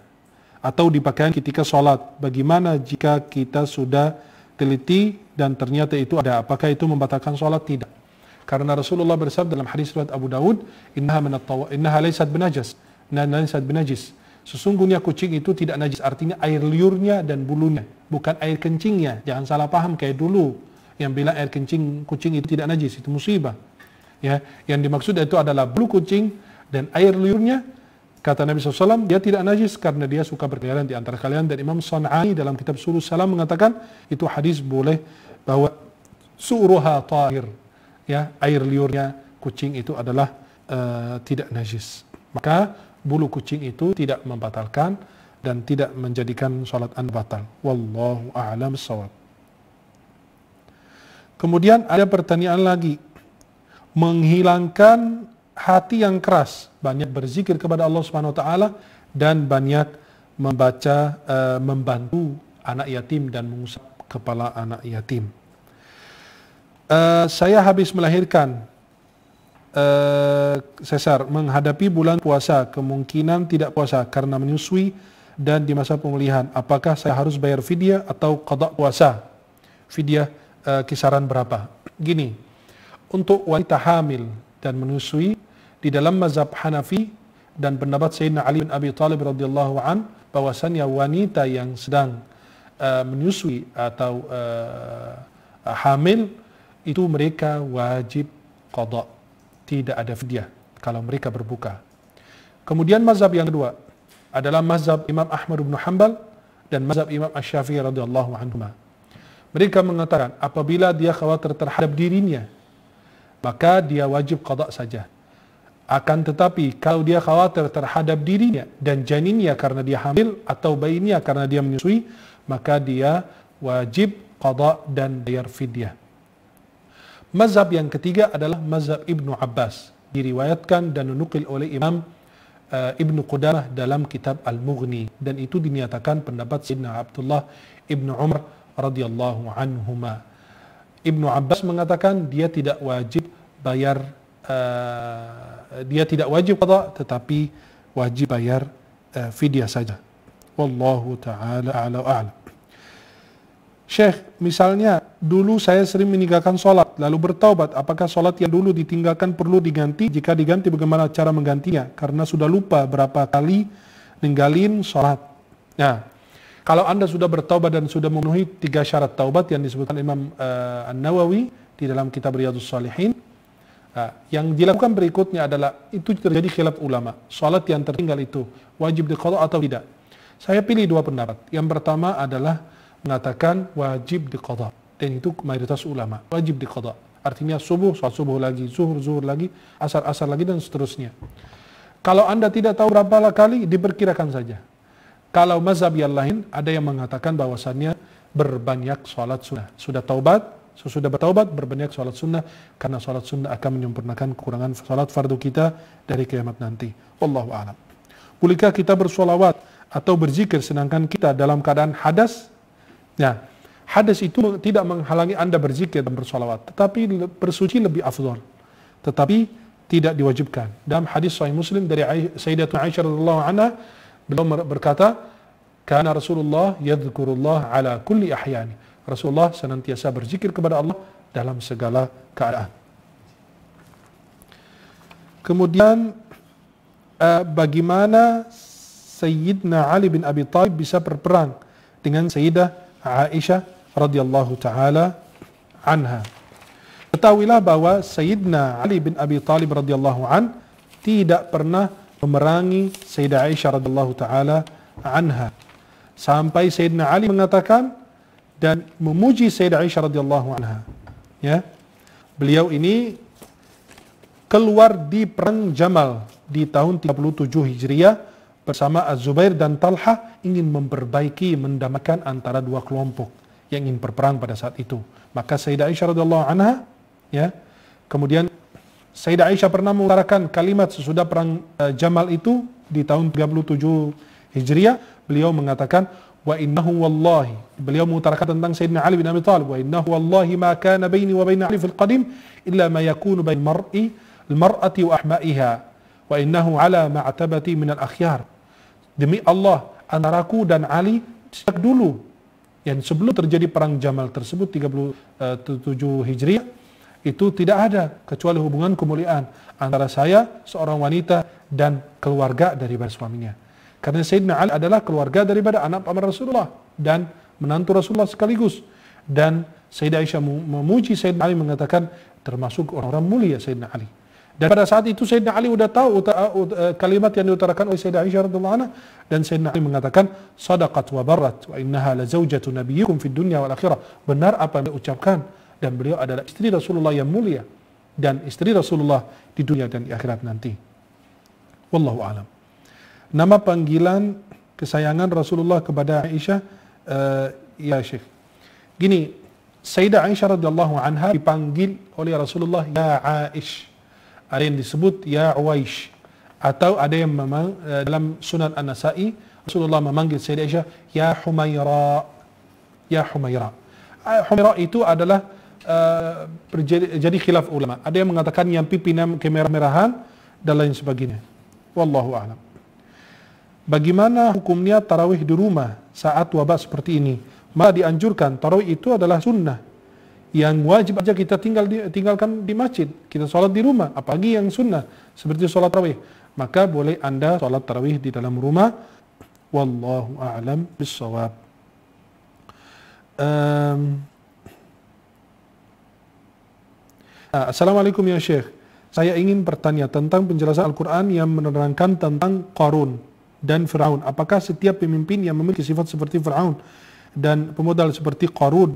Speaker 1: atau dipakai ketika sholat? Bagaimana jika kita sudah teliti dan ternyata itu ada? Apakah itu membatalkan sholat? Tidak. Karena Rasulullah bersabda dalam hadis riwayat Abu Dawud, "Innaha minat innaha laysat binajas." Nah, laysat binajis. Sesungguhnya kucing itu tidak najis, artinya air liurnya dan bulunya, bukan air kencingnya. Jangan salah paham kayak dulu yang bilang air kencing kucing itu tidak najis, itu musibah. Ya, yang dimaksud itu adalah bulu kucing dan air liurnya. Kata Nabi SAW, dia tidak najis karena dia suka berkeliaran di antara kalian. Dan Imam San'ani dalam kitab Suruh Salam mengatakan, itu hadis boleh bahwa suruha tahir. Ya, air liurnya kucing itu adalah uh, tidak najis. Maka bulu kucing itu tidak membatalkan dan tidak menjadikan sholat an batal. Wallahu a'lam sawab. Kemudian ada pertanyaan lagi. Menghilangkan hati yang keras, banyak berzikir kepada Allah Subhanahu wa taala dan banyak membaca uh, membantu anak yatim dan mengusap kepala anak yatim. Uh, saya habis melahirkan sesar eh, menghadapi bulan puasa kemungkinan tidak puasa karena menyusui dan di masa pemulihan apakah saya harus bayar fidyah atau kodok puasa fidyah uh, kisaran berapa gini untuk wanita hamil dan menyusui di dalam mazhab Hanafi dan pendapat Sayyidina Ali bin Abi Talib radhiyallahu an bahwasannya wanita yang sedang uh, menyusui atau uh, hamil itu mereka wajib kodok tidak ada fidyah kalau mereka berbuka. Kemudian mazhab yang kedua adalah mazhab Imam Ahmad bin Hanbal dan mazhab Imam Asy-Syafi'i radhiyallahu anhu. Mereka mengatakan apabila dia khawatir terhadap dirinya maka dia wajib qada saja. Akan tetapi kalau dia khawatir terhadap dirinya dan janinnya karena dia hamil atau bayinya karena dia menyusui, maka dia wajib qada dan bayar fidyah. Mazhab yang ketiga adalah mazhab Ibnu Abbas. Diriwayatkan dan dinukil oleh Imam uh, Ibnu Qudamah dalam kitab Al-Mughni dan itu dinyatakan pendapat Sayyidina Abdullah Ibnu Umar radhiyallahu ma. Ibnu Abbas mengatakan dia tidak wajib bayar uh, dia tidak wajib qada tetapi wajib bayar uh, fidyah saja. Wallahu taala ala a'lam. Syekh, misalnya dulu saya sering meninggalkan sholat, lalu bertaubat. Apakah sholat yang dulu ditinggalkan perlu diganti? Jika diganti, bagaimana cara menggantinya? Karena sudah lupa berapa kali ninggalin sholat. Nah, kalau Anda sudah bertaubat dan sudah memenuhi tiga syarat taubat yang disebutkan Imam uh, An-Nawawi di dalam kitab Riyadus Salihin, Nah, yang dilakukan berikutnya adalah itu terjadi khilaf ulama. sholat yang tertinggal itu wajib diqada atau tidak? Saya pilih dua pendapat. Yang pertama adalah mengatakan wajib diqadha dan itu mayoritas ulama wajib diqadha artinya subuh saat subuh lagi zuhur zuhur lagi asar asar lagi dan seterusnya kalau anda tidak tahu berapa kali diperkirakan saja kalau mazhab yang lain ada yang mengatakan bahwasannya berbanyak sholat sunnah sudah taubat sesudah bertaubat berbanyak sholat sunnah karena sholat sunnah akan menyempurnakan kekurangan sholat fardu kita dari kiamat nanti. Wallahu a'lam. Bolehkah kita bersolawat atau berzikir sedangkan kita dalam keadaan hadas? Nah, hadis itu tidak menghalangi Anda berzikir dan bersolawat, tetapi bersuci lebih afdol. Tetapi tidak diwajibkan. Dalam hadis Sahih Muslim dari Sayyidatuna Aisyah radhiyallahu anha, beliau berkata, "Kana Rasulullah yadhkurullah ala kulli ahyani." Rasulullah senantiasa berzikir kepada Allah dalam segala keadaan. Kemudian eh, bagaimana Sayyidina Ali bin Abi Thalib bisa berperang dengan Sayyidah Aisyah radhiyallahu taala anha. Ketahuilah bahwa Sayyidina Ali bin Abi Talib radhiyallahu an tidak pernah memerangi Sayyidah Aisyah radhiyallahu taala anha. Sampai Sayyidina Ali mengatakan dan memuji Sayyidah Aisyah radhiyallahu anha. Ya. Beliau ini keluar di perang Jamal di tahun 37 Hijriah bersama Az-Zubair dan Talha ingin memperbaiki, mendamaikan antara dua kelompok yang ingin berperang pada saat itu. Maka Sayyidah Aisyah radhiallahu anha, ya, kemudian Sayyidah Aisyah pernah mengutarakan kalimat sesudah perang uh, Jamal itu di tahun 37 Hijriah, beliau mengatakan wa innahu wallahi beliau mengutarakan tentang Sayyidina Ali bin Abi Thalib wa innahu wallahi ma kana baini wa baina Ali fil qadim illa ma yakunu bain mar'i al-mar'ati wa ahma'iha wa innahu ala ma'tabati min al-akhyar Demi Allah, antara aku dan Ali sejak dulu yang sebelum terjadi perang Jamal tersebut 37 Hijriah itu tidak ada kecuali hubungan kemuliaan antara saya seorang wanita dan keluarga dari daripada suaminya. Karena Sayyidina Ali adalah keluarga daripada anak paman Rasulullah dan menantu Rasulullah sekaligus. Dan Sayyidina Aisyah memuji Sayyidina Ali mengatakan termasuk orang-orang mulia Sayyidina Ali. Dan pada saat itu Sayyidina Ali sudah tahu uta, uh, uh, kalimat yang diutarakan oleh Sayyidina Aisyah radhiyallahu anha dan Sayyidina Ali mengatakan sadaqat wa Barat, wa innaha la zaujatu nabiyyikum fid dunya wal akhirah. Benar apa yang diucapkan dan beliau adalah istri Rasulullah yang mulia dan istri Rasulullah di dunia dan di akhirat nanti. Wallahu alam. Nama panggilan kesayangan Rasulullah kepada Aisyah uh, ya Syekh. Gini, Sayyidah Aisyah radhiyallahu anha dipanggil oleh Rasulullah ya Aisyah ada yang disebut ya Uwais atau ada yang memang eh, dalam Sunan An-Nasai Rasulullah memanggil Sayyidah Aisyah ya Humaira ya Humaira eh, Humaira itu adalah uh, jadi khilaf ulama ada yang mengatakan yang pipinya kemerah-merahan dan lain sebagainya wallahu a'lam Bagaimana hukumnya tarawih di rumah saat wabah seperti ini? Malah dianjurkan tarawih itu adalah sunnah yang wajib aja kita tinggal di, tinggalkan di masjid. Kita sholat di rumah, apalagi yang sunnah seperti sholat tarawih. Maka boleh anda sholat tarawih di dalam rumah. Wallahu a'lam bishawab. Um, ah, Assalamualaikum ya Syekh. Saya ingin bertanya tentang penjelasan Al-Quran yang menerangkan tentang Qarun dan Fir'aun. Apakah setiap pemimpin yang memiliki sifat seperti Fir'aun dan pemodal seperti Qarun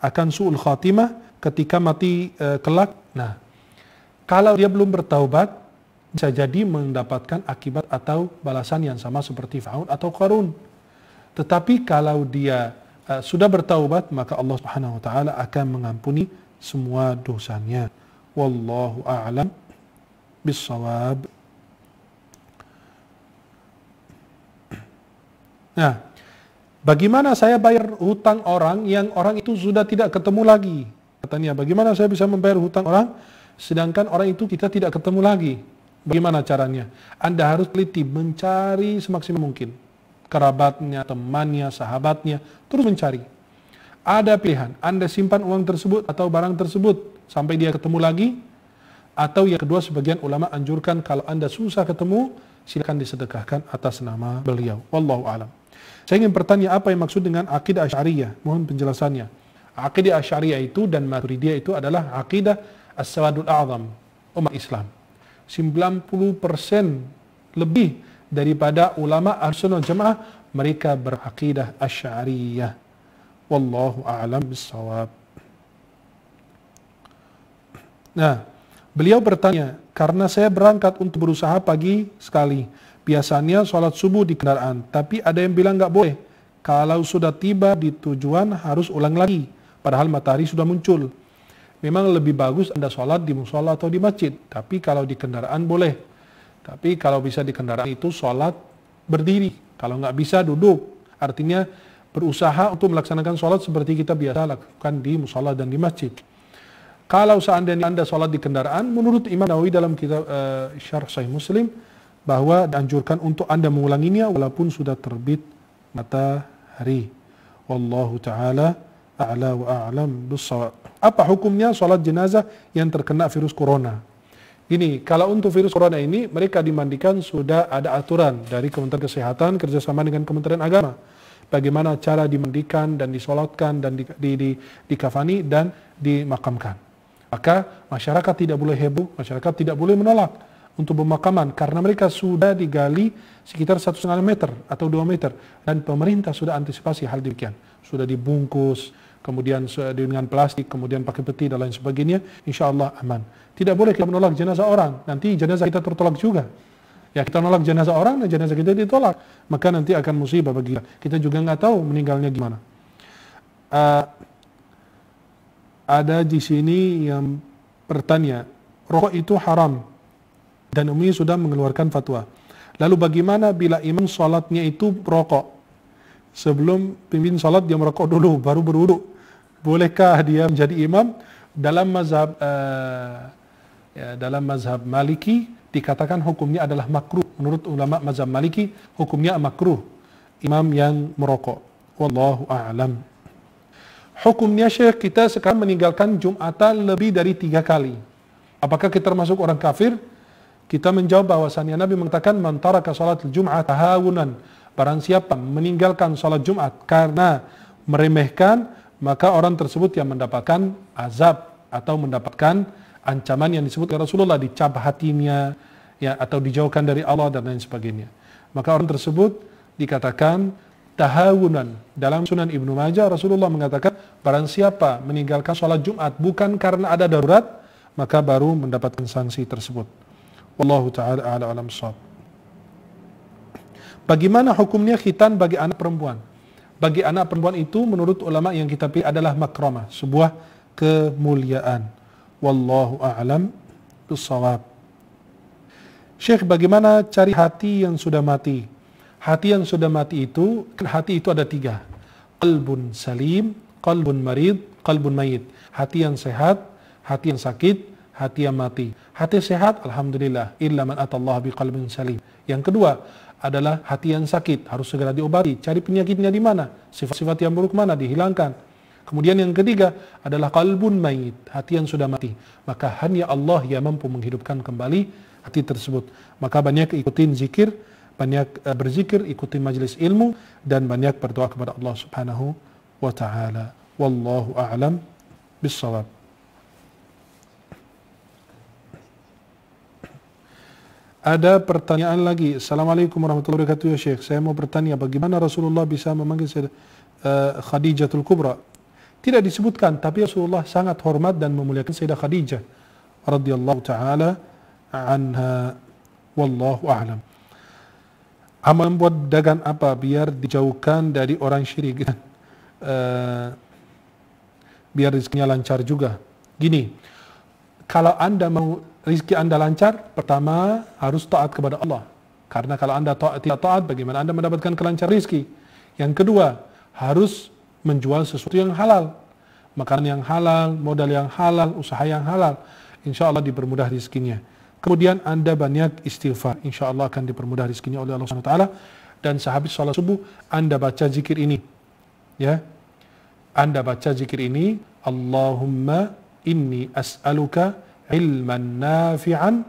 Speaker 1: akan su'ul khatimah ketika mati e, kelak. Nah, kalau dia belum bertaubat, bisa jadi mendapatkan akibat atau balasan yang sama seperti Fa'un atau Qarun. Tetapi kalau dia e, sudah bertaubat, maka Allah Subhanahu wa taala akan mengampuni semua dosanya. Wallahu a'lam bisawab. Nah, Bagaimana saya bayar hutang orang yang orang itu sudah tidak ketemu lagi? Katanya, bagaimana saya bisa membayar hutang orang sedangkan orang itu kita tidak ketemu lagi? Bagaimana caranya? Anda harus teliti mencari semaksimal mungkin. Kerabatnya, temannya, sahabatnya, terus mencari. Ada pilihan, Anda simpan uang tersebut atau barang tersebut sampai dia ketemu lagi. Atau yang kedua, sebagian ulama anjurkan kalau Anda susah ketemu, silakan disedekahkan atas nama beliau. Wallahu alam. Saya ingin bertanya apa yang maksud dengan akidah asyariyah? Mohon penjelasannya. Akidah asyariyah itu dan maturidiyah itu adalah akidah as-sawadul a'zam umat Islam. 90% lebih daripada ulama Ahlussunnah jemaah mereka berakidah asy'ariyah. Wallahu a'lam bisawab. Nah, beliau bertanya, karena saya berangkat untuk berusaha pagi sekali Biasanya sholat subuh di kendaraan, tapi ada yang bilang nggak boleh. Kalau sudah tiba di tujuan harus ulang lagi, padahal matahari sudah muncul. Memang lebih bagus Anda sholat di musola atau di masjid, tapi kalau di kendaraan boleh. Tapi kalau bisa di kendaraan itu sholat berdiri, kalau nggak bisa duduk. Artinya berusaha untuk melaksanakan sholat seperti kita biasa lakukan di musola dan di masjid. Kalau seandainya Anda sholat di kendaraan, menurut Imam Nawawi dalam kitab uh, Syarh Sahih Muslim, bahwa dianjurkan untuk Anda mengulanginya walaupun sudah terbit matahari. Wallahu taala a'la wa a'lam bissawab. Apa hukumnya sholat jenazah yang terkena virus corona? Ini, kalau untuk virus corona ini, mereka dimandikan sudah ada aturan dari Kementerian Kesehatan kerjasama dengan Kementerian Agama. Bagaimana cara dimandikan dan disolatkan dan di, di, di, dikafani dan dimakamkan. Maka masyarakat tidak boleh heboh, masyarakat tidak boleh menolak untuk pemakaman karena mereka sudah digali sekitar 1,5 meter atau 2 meter dan pemerintah sudah antisipasi hal demikian sudah dibungkus kemudian dengan plastik kemudian pakai peti dan lain sebagainya insya Allah aman tidak boleh kita menolak jenazah orang nanti jenazah kita tertolak juga ya kita menolak jenazah orang dan jenazah kita ditolak maka nanti akan musibah bagi kita kita juga nggak tahu meninggalnya gimana uh, ada di sini yang bertanya rokok itu haram dan Umi sudah mengeluarkan fatwa. Lalu bagaimana bila imam sholatnya itu rokok? Sebelum pimpin sholat dia merokok dulu, baru berwudu. Bolehkah dia menjadi imam? Dalam mazhab uh, ya, dalam mazhab Maliki dikatakan hukumnya adalah makruh. Menurut ulama mazhab Maliki hukumnya makruh imam yang merokok. Wallahu a'lam. Hukumnya Syekh kita sekarang meninggalkan Jumatan lebih dari tiga kali. Apakah kita termasuk orang kafir? Kita menjawab bahwasannya Nabi mengatakan mentara ke salat Jumat tahawunan. Barang siapa meninggalkan salat Jumat karena meremehkan, maka orang tersebut yang mendapatkan azab atau mendapatkan ancaman yang disebut Rasulullah dicap hatinya ya atau dijauhkan dari Allah dan lain sebagainya. Maka orang tersebut dikatakan tahawunan. Dalam Sunan Ibnu Majah Rasulullah mengatakan barang siapa meninggalkan salat Jumat bukan karena ada darurat maka baru mendapatkan sanksi tersebut. Wallahu ta'ala ala alam sahab. Bagaimana hukumnya khitan bagi anak perempuan? Bagi anak perempuan itu menurut ulama yang kita pilih adalah makramah, sebuah kemuliaan. Wallahu a'lam bisawab. Syekh, bagaimana cari hati yang sudah mati? Hati yang sudah mati itu, kan hati itu ada tiga. Qalbun salim, qalbun marid, qalbun mayit. Hati yang sehat, hati yang sakit, hati yang mati. Hati sehat, Alhamdulillah. Illa man atallah biqalbin salim. Yang kedua adalah hati yang sakit. Harus segera diobati. Cari penyakitnya di mana. Sifat-sifat yang buruk mana. Dihilangkan. Kemudian yang ketiga adalah kalbun mayit. Hati yang sudah mati. Maka hanya Allah yang mampu menghidupkan kembali hati tersebut. Maka banyak ikutin zikir. Banyak eh, berzikir, ikuti majlis ilmu. Dan banyak berdoa kepada Allah subhanahu wa ta'ala. Wallahu a'lam bisawab. Ada pertanyaan lagi. Assalamualaikum warahmatullahi wabarakatuh ya Syekh. Saya mau bertanya bagaimana Rasulullah bisa memanggil uh, eh, Khadijatul Kubra? Tidak disebutkan, tapi Rasulullah sangat hormat dan memuliakan Sayyidah Khadijah radhiyallahu taala anha wallahu a'lam. Amal membuat dagang apa biar dijauhkan dari orang syirik? Uh, *laughs* biar rezekinya lancar juga. Gini, kalau Anda mau rizki Anda lancar, pertama harus taat kepada Allah. Karena kalau Anda taat, tidak taat, bagaimana Anda mendapatkan kelancaran rizki? Yang kedua, harus menjual sesuatu yang halal. Makanan yang halal, modal yang halal, usaha yang halal. Insya Allah dipermudah rizkinya. Kemudian Anda banyak istighfar. Insya Allah akan dipermudah rizkinya oleh Allah SWT. Dan sehabis sholat subuh, Anda baca zikir ini. Ya, Anda baca zikir ini. Allahumma inni as'aluka علما nafi'an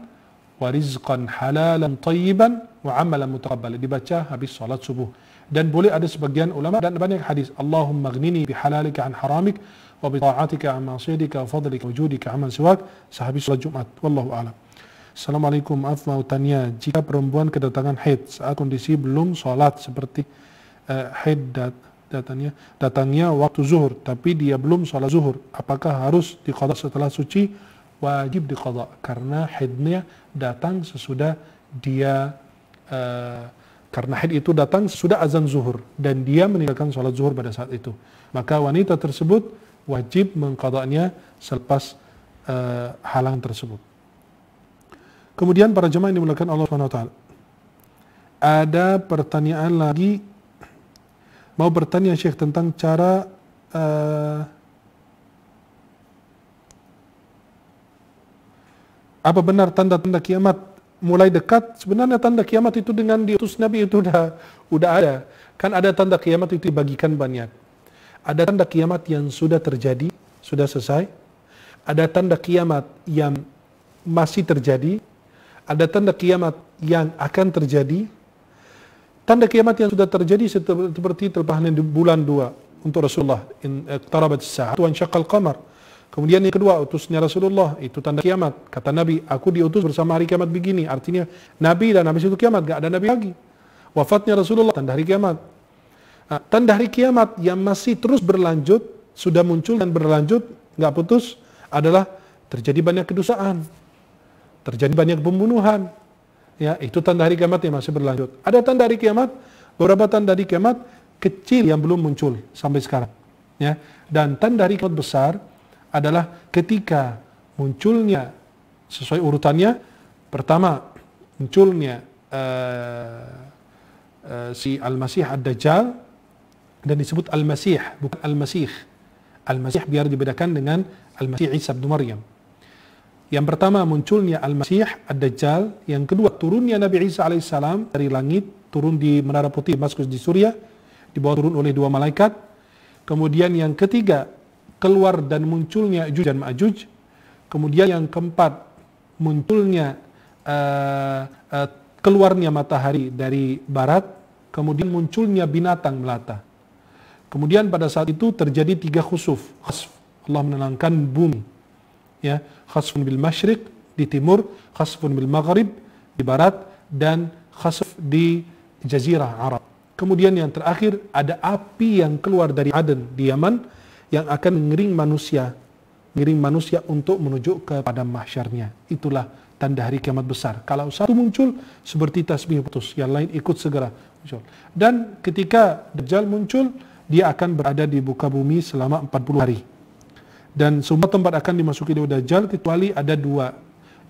Speaker 1: wa rizqan halalan tayyiban wa amalan mutaqabbal dibaca habis salat subuh dan boleh ada sebagian ulama dan banyak hadis Allahumma ghnini bihalalika an haramik wa bi ta'atika an ma'siyatika wa fadlika wujudika aman siwak sehabis salat Jumat wallahu a'lam Assalamualaikum maaf mau tanya jika perempuan kedatangan haid saat kondisi belum salat seperti uh, haid dat datangnya datangnya waktu zuhur tapi dia belum salat zuhur apakah harus diqada setelah suci wajib dikodok karena haidnya datang sesudah dia uh, karena haid itu datang sesudah azan zuhur dan dia meninggalkan sholat zuhur pada saat itu maka wanita tersebut wajib mengkodoknya selepas uh, halang tersebut kemudian para jemaah yang dimulakan Allah swt ada pertanyaan lagi mau bertanya Syekh tentang cara uh, Apa benar tanda-tanda kiamat mulai dekat? Sebenarnya tanda kiamat itu dengan diutus Nabi itu udah udah ada. Kan ada tanda kiamat itu dibagikan banyak. Ada tanda kiamat yang sudah terjadi, sudah selesai. Ada tanda kiamat yang masih terjadi. Ada tanda kiamat yang akan terjadi. Tanda kiamat yang sudah terjadi seperti terpahanan di bulan 2 untuk Rasulullah in eh, tarabat saat wan syaqal qamar Kemudian yang kedua, utusnya Rasulullah, itu tanda kiamat. Kata Nabi, aku diutus bersama hari kiamat begini. Artinya, Nabi dan habis itu kiamat, gak ada Nabi lagi. Wafatnya Rasulullah, tanda hari kiamat. Nah, tanda hari kiamat yang masih terus berlanjut, sudah muncul dan berlanjut, gak putus, adalah terjadi banyak kedusaan. Terjadi banyak pembunuhan. Ya, itu tanda hari kiamat yang masih berlanjut. Ada tanda hari kiamat, beberapa tanda hari kiamat kecil yang belum muncul sampai sekarang. Ya, dan tanda hari kiamat besar, adalah ketika munculnya sesuai urutannya pertama munculnya uh, uh, si Al-Masih Ad-Dajjal dan disebut Al-Masih bukan Al-Masih Al-Masih biar dibedakan dengan Al-Masih Isa bin Maryam yang pertama munculnya Al-Masih Ad-Dajjal yang kedua turunnya Nabi Isa alaihissalam dari langit turun di Menara Putih Maskus di Suriah dibawa turun oleh dua malaikat kemudian yang ketiga keluar dan munculnya Ya'juj dan Ma'juj. Kemudian yang keempat, munculnya uh, uh, keluarnya matahari dari barat, kemudian munculnya binatang melata. Kemudian pada saat itu terjadi tiga khusuf. Khasf. Allah menenangkan bumi. Ya, khasfun bil masyriq di timur, khasfun bil maghrib di barat dan khasf di jazirah Arab. Kemudian yang terakhir ada api yang keluar dari Aden di Yaman yang akan mengiring manusia, mengiring manusia untuk menuju kepada mahsyarnya. Itulah tanda hari kiamat besar. Kalau satu muncul seperti tasbih putus, yang lain ikut segera muncul. Dan ketika Dajjal muncul, dia akan berada di buka bumi selama 40 hari. Dan semua tempat akan dimasuki oleh Dajjal kecuali ada dua.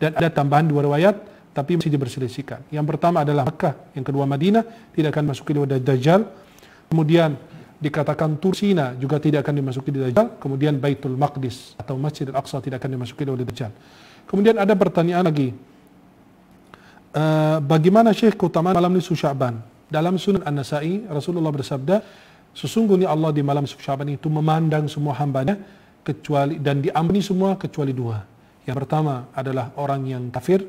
Speaker 1: Dan ada tambahan dua riwayat, tapi masih diperselisihkan. Yang pertama adalah Mekah, yang kedua Madinah, tidak akan masuk ke Dajjal. Kemudian dikatakan Tursina juga tidak akan dimasuki di Dajjal, kemudian Baitul Maqdis atau Masjid Al-Aqsa tidak akan dimasuki oleh Dajjal. Kemudian ada pertanyaan lagi, uh, bagaimana Syekh keutamaan malam nisfu Sya'ban? Dalam Sunan An-Nasai, Rasulullah bersabda, sesungguhnya Allah di malam nisfu Sya'ban itu memandang semua hambanya kecuali dan diampuni semua kecuali dua. Yang pertama adalah orang yang kafir,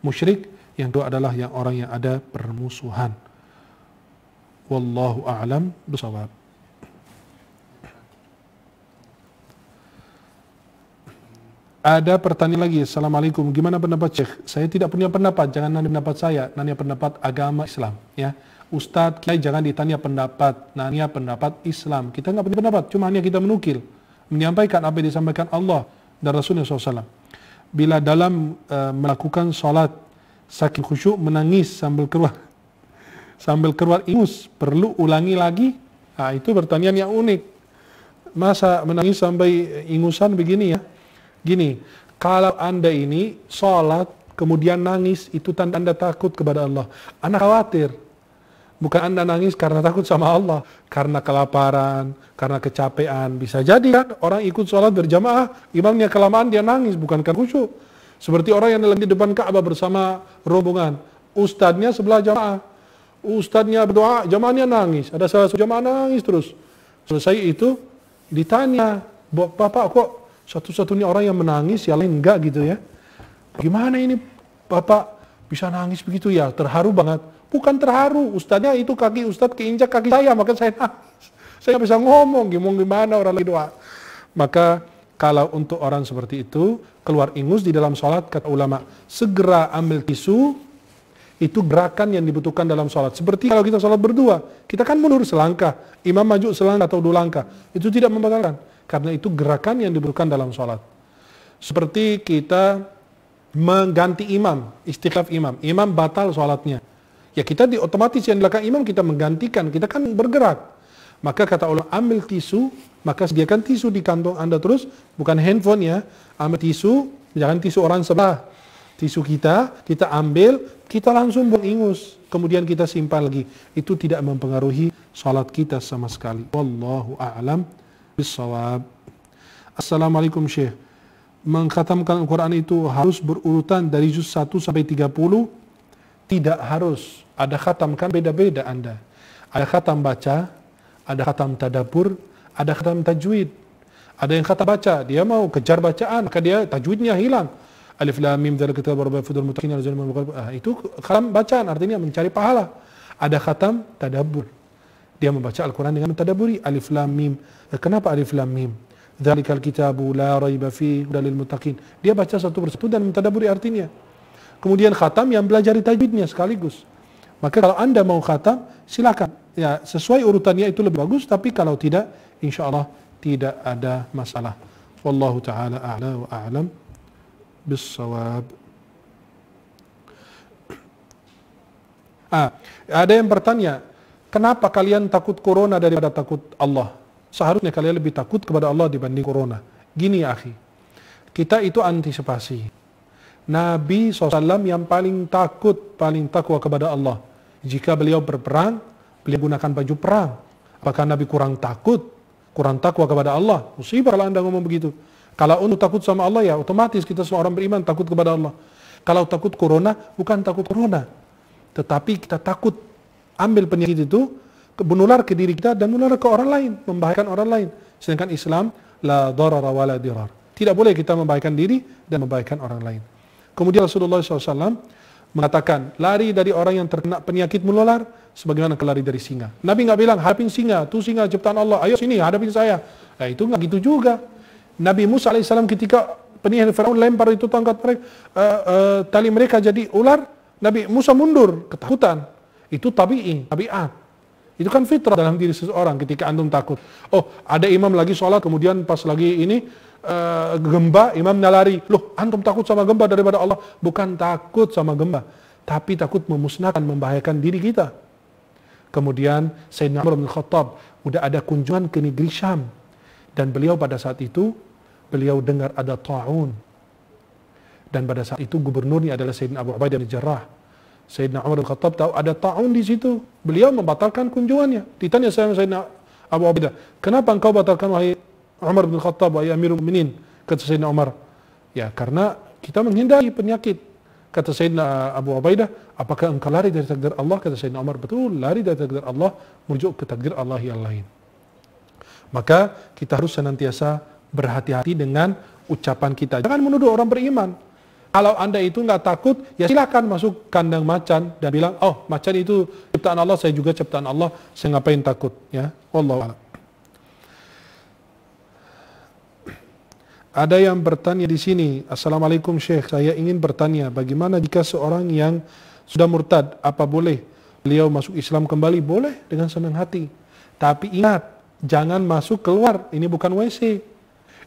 Speaker 1: musyrik, yang kedua adalah yang orang yang ada permusuhan. Wallahu a'lam bisawab. Ada pertanyaan lagi. Assalamualaikum. Gimana pendapat Syekh? Saya tidak punya pendapat. Jangan nanya pendapat saya. Nanya pendapat agama Islam. Ya. Ustadz, Kiai jangan ditanya pendapat. Nanya pendapat Islam. Kita nggak punya pendapat. Cuma hanya kita menukil. Menyampaikan apa yang disampaikan Allah dan Rasulnya SAW. Bila dalam uh, melakukan sholat, sakit khusyuk menangis sambil keluar. *laughs* sambil keluar ingus. Perlu ulangi lagi. Nah, itu pertanyaan yang unik. Masa menangis sampai ingusan begini ya? Gini, kalau Anda ini sholat, kemudian nangis, itu tanda Anda takut kepada Allah. Anda khawatir. Bukan Anda nangis karena takut sama Allah. Karena kelaparan, karena kecapean. Bisa jadi kan orang ikut sholat berjamaah, imamnya kelamaan dia nangis, bukan karena khusyuk. Seperti orang yang dalam di depan Ka'bah bersama rombongan. Ustadznya sebelah jamaah. Ustadznya berdoa, jamaahnya nangis. Ada salah satu jamaah nangis terus. Selesai itu ditanya, Bapak kok satu-satunya orang yang menangis, yang lain enggak gitu ya. Gimana ini Bapak bisa nangis begitu ya? Terharu banget. Bukan terharu, ustaznya itu kaki ustaz keinjak kaki saya, maka saya nangis. Saya bisa ngomong, gimana orang lagi doa. Maka kalau untuk orang seperti itu, keluar ingus di dalam sholat, kata ulama, segera ambil tisu, itu gerakan yang dibutuhkan dalam sholat. Seperti kalau kita sholat berdua, kita kan mundur selangkah, imam maju selangkah atau dua langkah. Itu tidak membatalkan. Karena itu gerakan yang diberikan dalam sholat. Seperti kita mengganti imam, istiqlaf imam. Imam batal sholatnya. Ya kita di otomatis yang dilakukan imam kita menggantikan, kita kan bergerak. Maka kata Allah, ambil tisu, maka sediakan tisu di kantong Anda terus, bukan handphone ya. Ambil tisu, jangan tisu orang sebelah. Tisu kita, kita ambil, kita langsung buang ingus. Kemudian kita simpan lagi. Itu tidak mempengaruhi sholat kita sama sekali. Wallahu a'lam bisawab. Assalamualaikum Syekh. Mengkhatamkan Al-Quran itu harus berurutan dari juz 1 sampai 30? Tidak harus. Ada khatam kan beda-beda Anda. Ada khatam baca, ada khatam tadabur, ada khatam tajwid. Ada yang khatam baca, dia mau kejar bacaan, maka dia tajwidnya hilang. Alif lam mim dzalika kitab rabbul fudul mutakin al itu khatam bacaan artinya mencari pahala. Ada khatam tadabbur. Dia membaca Al-Quran dengan mentadaburi alif lam mim. Eh, kenapa alif lam mim? Dzalikal kitabu la raiba fi dalil muttaqin. Dia baca satu persatu dan mentadaburi artinya. Kemudian khatam yang belajar tajwidnya sekaligus. Maka kalau Anda mau khatam, silakan. Ya, sesuai urutannya itu lebih bagus, tapi kalau tidak, insya Allah tidak ada masalah. Wallahu ta'ala a'la wa a'lam bisawab. Ah, ada yang bertanya, Kenapa kalian takut corona daripada takut Allah? Seharusnya kalian lebih takut kepada Allah dibanding corona. Gini ya akhi, kita itu antisipasi. Nabi SAW yang paling takut, paling takwa kepada Allah. Jika beliau berperang, beliau gunakan baju perang. Apakah Nabi kurang takut? Kurang takwa kepada Allah? Musibah kalau anda ngomong begitu. Kalau untuk takut sama Allah ya otomatis kita semua orang beriman takut kepada Allah. Kalau takut corona, bukan takut corona. Tetapi kita takut ambil penyakit itu menular ke diri kita dan menular ke orang lain, membahayakan orang lain. Sedangkan Islam la darara wa dirar. Tidak boleh kita membahayakan diri dan membahayakan orang lain. Kemudian Rasulullah SAW mengatakan, lari dari orang yang terkena penyakit menular, sebagaimana kelari dari singa. Nabi nggak bilang, hadapin singa, tuh singa ciptaan Allah, ayo sini hadapin saya. Nah itu nggak gitu juga. Nabi Musa AS ketika penyihir Firaun lempar itu tongkat mereka, uh, uh, tali mereka jadi ular, Nabi Musa mundur, ketakutan. Itu tabi'i, tabiat. Itu kan fitrah dalam diri seseorang ketika antum takut. Oh, ada imam lagi sholat, kemudian pas lagi ini uh, gempa, imam nalari. Loh, antum takut sama gempa daripada Allah. Bukan takut sama gempa, tapi takut memusnahkan, membahayakan diri kita. Kemudian Sayyidina Umar bin Khattab, udah ada kunjungan ke negeri Syam. Dan beliau pada saat itu, beliau dengar ada ta'un. Dan pada saat itu gubernurnya adalah Sayyidina Abu Ubaidah bin Jarrah Sayyidina Umar bin Khattab tahu ada ta'un di situ. Beliau membatalkan kunjungannya. Ditanya saya Sayyidina Abu Ubaidah, "Kenapa engkau batalkan wahai Umar bin Khattab wahai Amirul Mukminin?" Kata Sayyidina Umar, "Ya, karena kita menghindari penyakit." Kata Sayyidina Abu Ubaidah, apakah engkau lari dari takdir Allah? Kata Sayyidina Umar, betul, lari dari takdir Allah, merujuk ke takdir Allah yang lain. Maka kita harus senantiasa berhati-hati dengan ucapan kita. Jangan menuduh orang beriman. Kalau Anda itu nggak takut, ya silakan masuk kandang macan dan bilang, oh macan itu ciptaan Allah, saya juga ciptaan Allah, saya ngapain takut. Ya, Allah. Ada yang bertanya di sini, Assalamualaikum Syekh, saya ingin bertanya, bagaimana jika seorang yang sudah murtad, apa boleh beliau masuk Islam kembali? Boleh, dengan senang hati. Tapi ingat, jangan masuk keluar, ini bukan WC,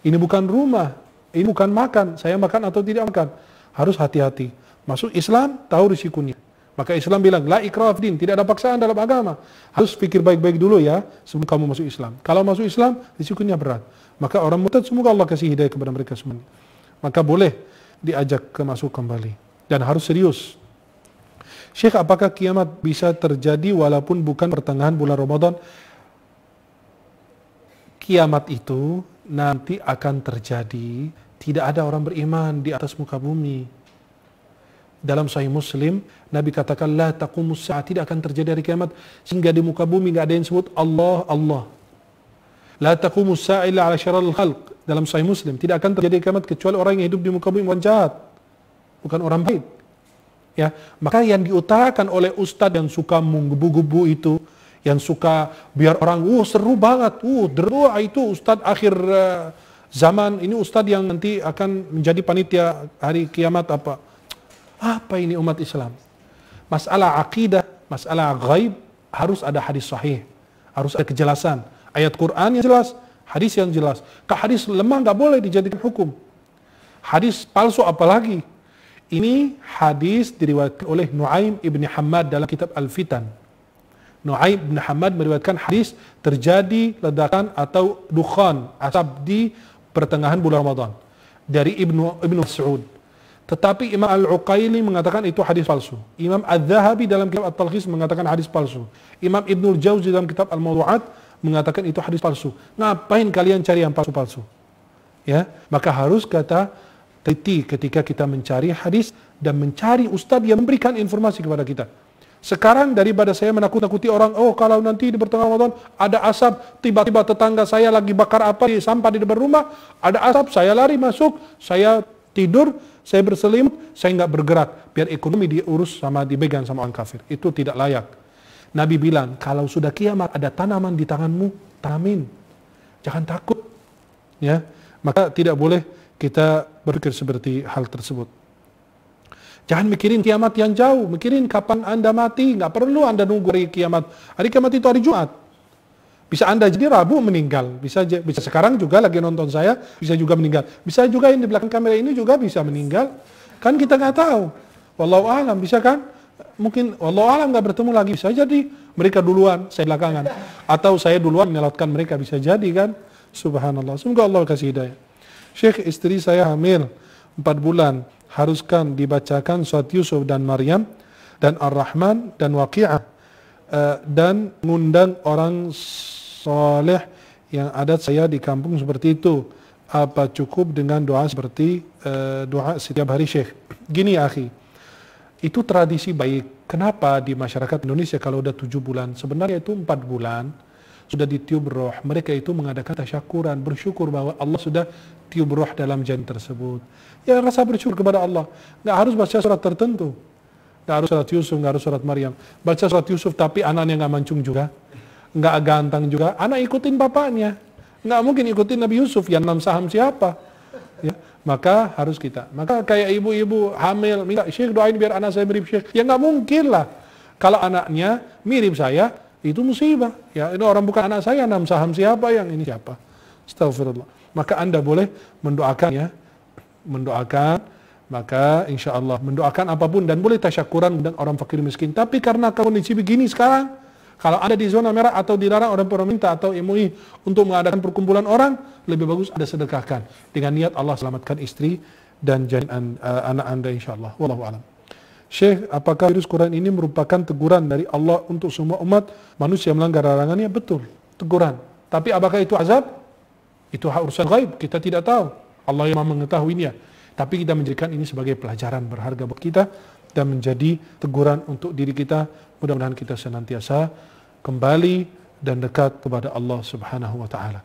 Speaker 1: ini bukan rumah, ini bukan makan, saya makan atau tidak makan harus hati-hati. Masuk Islam, tahu risikonya. Maka Islam bilang, la ikraf din, tidak ada paksaan dalam agama. Harus pikir baik-baik dulu ya, sebelum kamu masuk Islam. Kalau masuk Islam, risikonya berat. Maka orang murtad, semoga Allah kasih hidayah kepada mereka semuanya. Maka boleh diajak ke masuk kembali. Dan harus serius. Syekh, apakah kiamat bisa terjadi walaupun bukan pertengahan bulan Ramadan? Kiamat itu nanti akan terjadi tidak ada orang beriman di atas muka bumi. Dalam Sahih Muslim, Nabi katakan, La taqumus tidak akan terjadi hari kiamat, sehingga di muka bumi tidak ada yang sebut Allah, Allah. La taqumus sa'ah illa ala Al khalq. Dalam Sahih Muslim, tidak akan terjadi kiamat kecuali orang yang hidup di muka bumi orang jahat. Bukan orang baik. Ya, maka yang diutarakan oleh ustadz yang suka menggebu-gebu itu, yang suka biar orang, uh oh, seru banget, uh oh, itu ustadz akhir uh, zaman ini ustadz yang nanti akan menjadi panitia hari kiamat apa apa ini umat Islam masalah akidah masalah gaib harus ada hadis sahih harus ada kejelasan ayat Quran yang jelas hadis yang jelas ke hadis lemah nggak boleh dijadikan hukum hadis palsu apalagi ini hadis diriwayatkan oleh Nuaim ibni Hamad dalam kitab Al-Fitan Nuaib bin Hamad meriwayatkan hadis terjadi ledakan atau dukhan asap di pertengahan bulan Ramadan dari Ibnu Ibnu Saud. Tetapi Imam Al-Uqaili mengatakan itu hadis palsu. Imam Al-Zahabi dalam kitab At-Talqis mengatakan hadis palsu. Imam Ibnu Jauzi dalam kitab Al-Mawdu'at mengatakan itu hadis palsu. Ngapain kalian cari yang palsu-palsu? Ya, maka harus kata teliti ketika kita mencari hadis dan mencari ustadz yang memberikan informasi kepada kita. Sekarang daripada saya menakut-nakuti orang, oh kalau nanti di pertengahan Ramadan ada asap, tiba-tiba tetangga saya lagi bakar apa di sampah di depan rumah, ada asap, saya lari masuk, saya tidur, saya berselimut, saya nggak bergerak. Biar ekonomi diurus sama dipegang sama orang kafir. Itu tidak layak. Nabi bilang, kalau sudah kiamat ada tanaman di tanganmu, tamin. Jangan takut. Ya, maka tidak boleh kita berpikir seperti hal tersebut. Jangan mikirin kiamat yang jauh, mikirin kapan Anda mati, nggak perlu Anda nunggu hari kiamat. Hari kiamat itu hari Jumat. Bisa Anda jadi Rabu meninggal, bisa bisa sekarang juga lagi nonton saya, bisa juga meninggal. Bisa juga yang di belakang kamera ini juga bisa meninggal. Kan kita nggak tahu. Wallahu alam, bisa kan? Mungkin wallahu alam nggak bertemu lagi, bisa jadi mereka duluan, saya belakangan. Atau saya duluan menyelamatkan mereka, bisa jadi kan? Subhanallah. Semoga Allah kasih hidayah. Syekh istri saya hamil empat bulan haruskan dibacakan surat Yusuf dan Maryam dan Ar-Rahman dan Waqi'ah eh, dan mengundang orang soleh yang adat saya di kampung seperti itu apa cukup dengan doa seperti eh, doa setiap hari Syekh gini akhi itu tradisi baik kenapa di masyarakat Indonesia kalau udah tujuh bulan sebenarnya itu empat bulan sudah ditiup roh mereka itu mengadakan tasyakuran bersyukur bahwa Allah sudah tiup roh dalam jen tersebut ya rasa bersyukur kepada Allah. Nggak harus baca surat tertentu. Nggak harus surat Yusuf, nggak harus surat Maryam. Baca surat Yusuf tapi anaknya nggak mancung juga. Nggak ganteng juga. Anak ikutin bapaknya. Nggak mungkin ikutin Nabi Yusuf yang enam saham siapa. Ya, maka harus kita. Maka kayak ibu-ibu hamil, minta syekh doain biar anak saya mirip syekh. Ya nggak mungkin lah. Kalau anaknya mirip saya, itu musibah. Ya, ini orang bukan anak saya, enam saham siapa yang ini siapa. Astagfirullah. Maka Anda boleh mendoakan ya mendoakan, maka insya Allah mendoakan apapun dan boleh tasyakuran dan orang fakir miskin. Tapi karena kondisi begini sekarang, kalau ada di zona merah atau dilarang orang pemerintah atau MUI untuk mengadakan perkumpulan orang, lebih bagus ada sedekahkan dengan niat Allah selamatkan istri dan janin uh, eh, anak anda insya Allah. Wallahu alam. Syekh, apakah virus Quran ini merupakan teguran dari Allah untuk semua umat manusia melanggar larangannya? Betul, teguran. Tapi apakah itu azab? Itu urusan gaib, kita tidak tahu. Allah yang mengetahuinya. Tapi kita menjadikan ini sebagai pelajaran berharga buat kita dan menjadi teguran untuk diri kita. Mudah-mudahan kita senantiasa kembali dan dekat kepada Allah Subhanahu wa taala.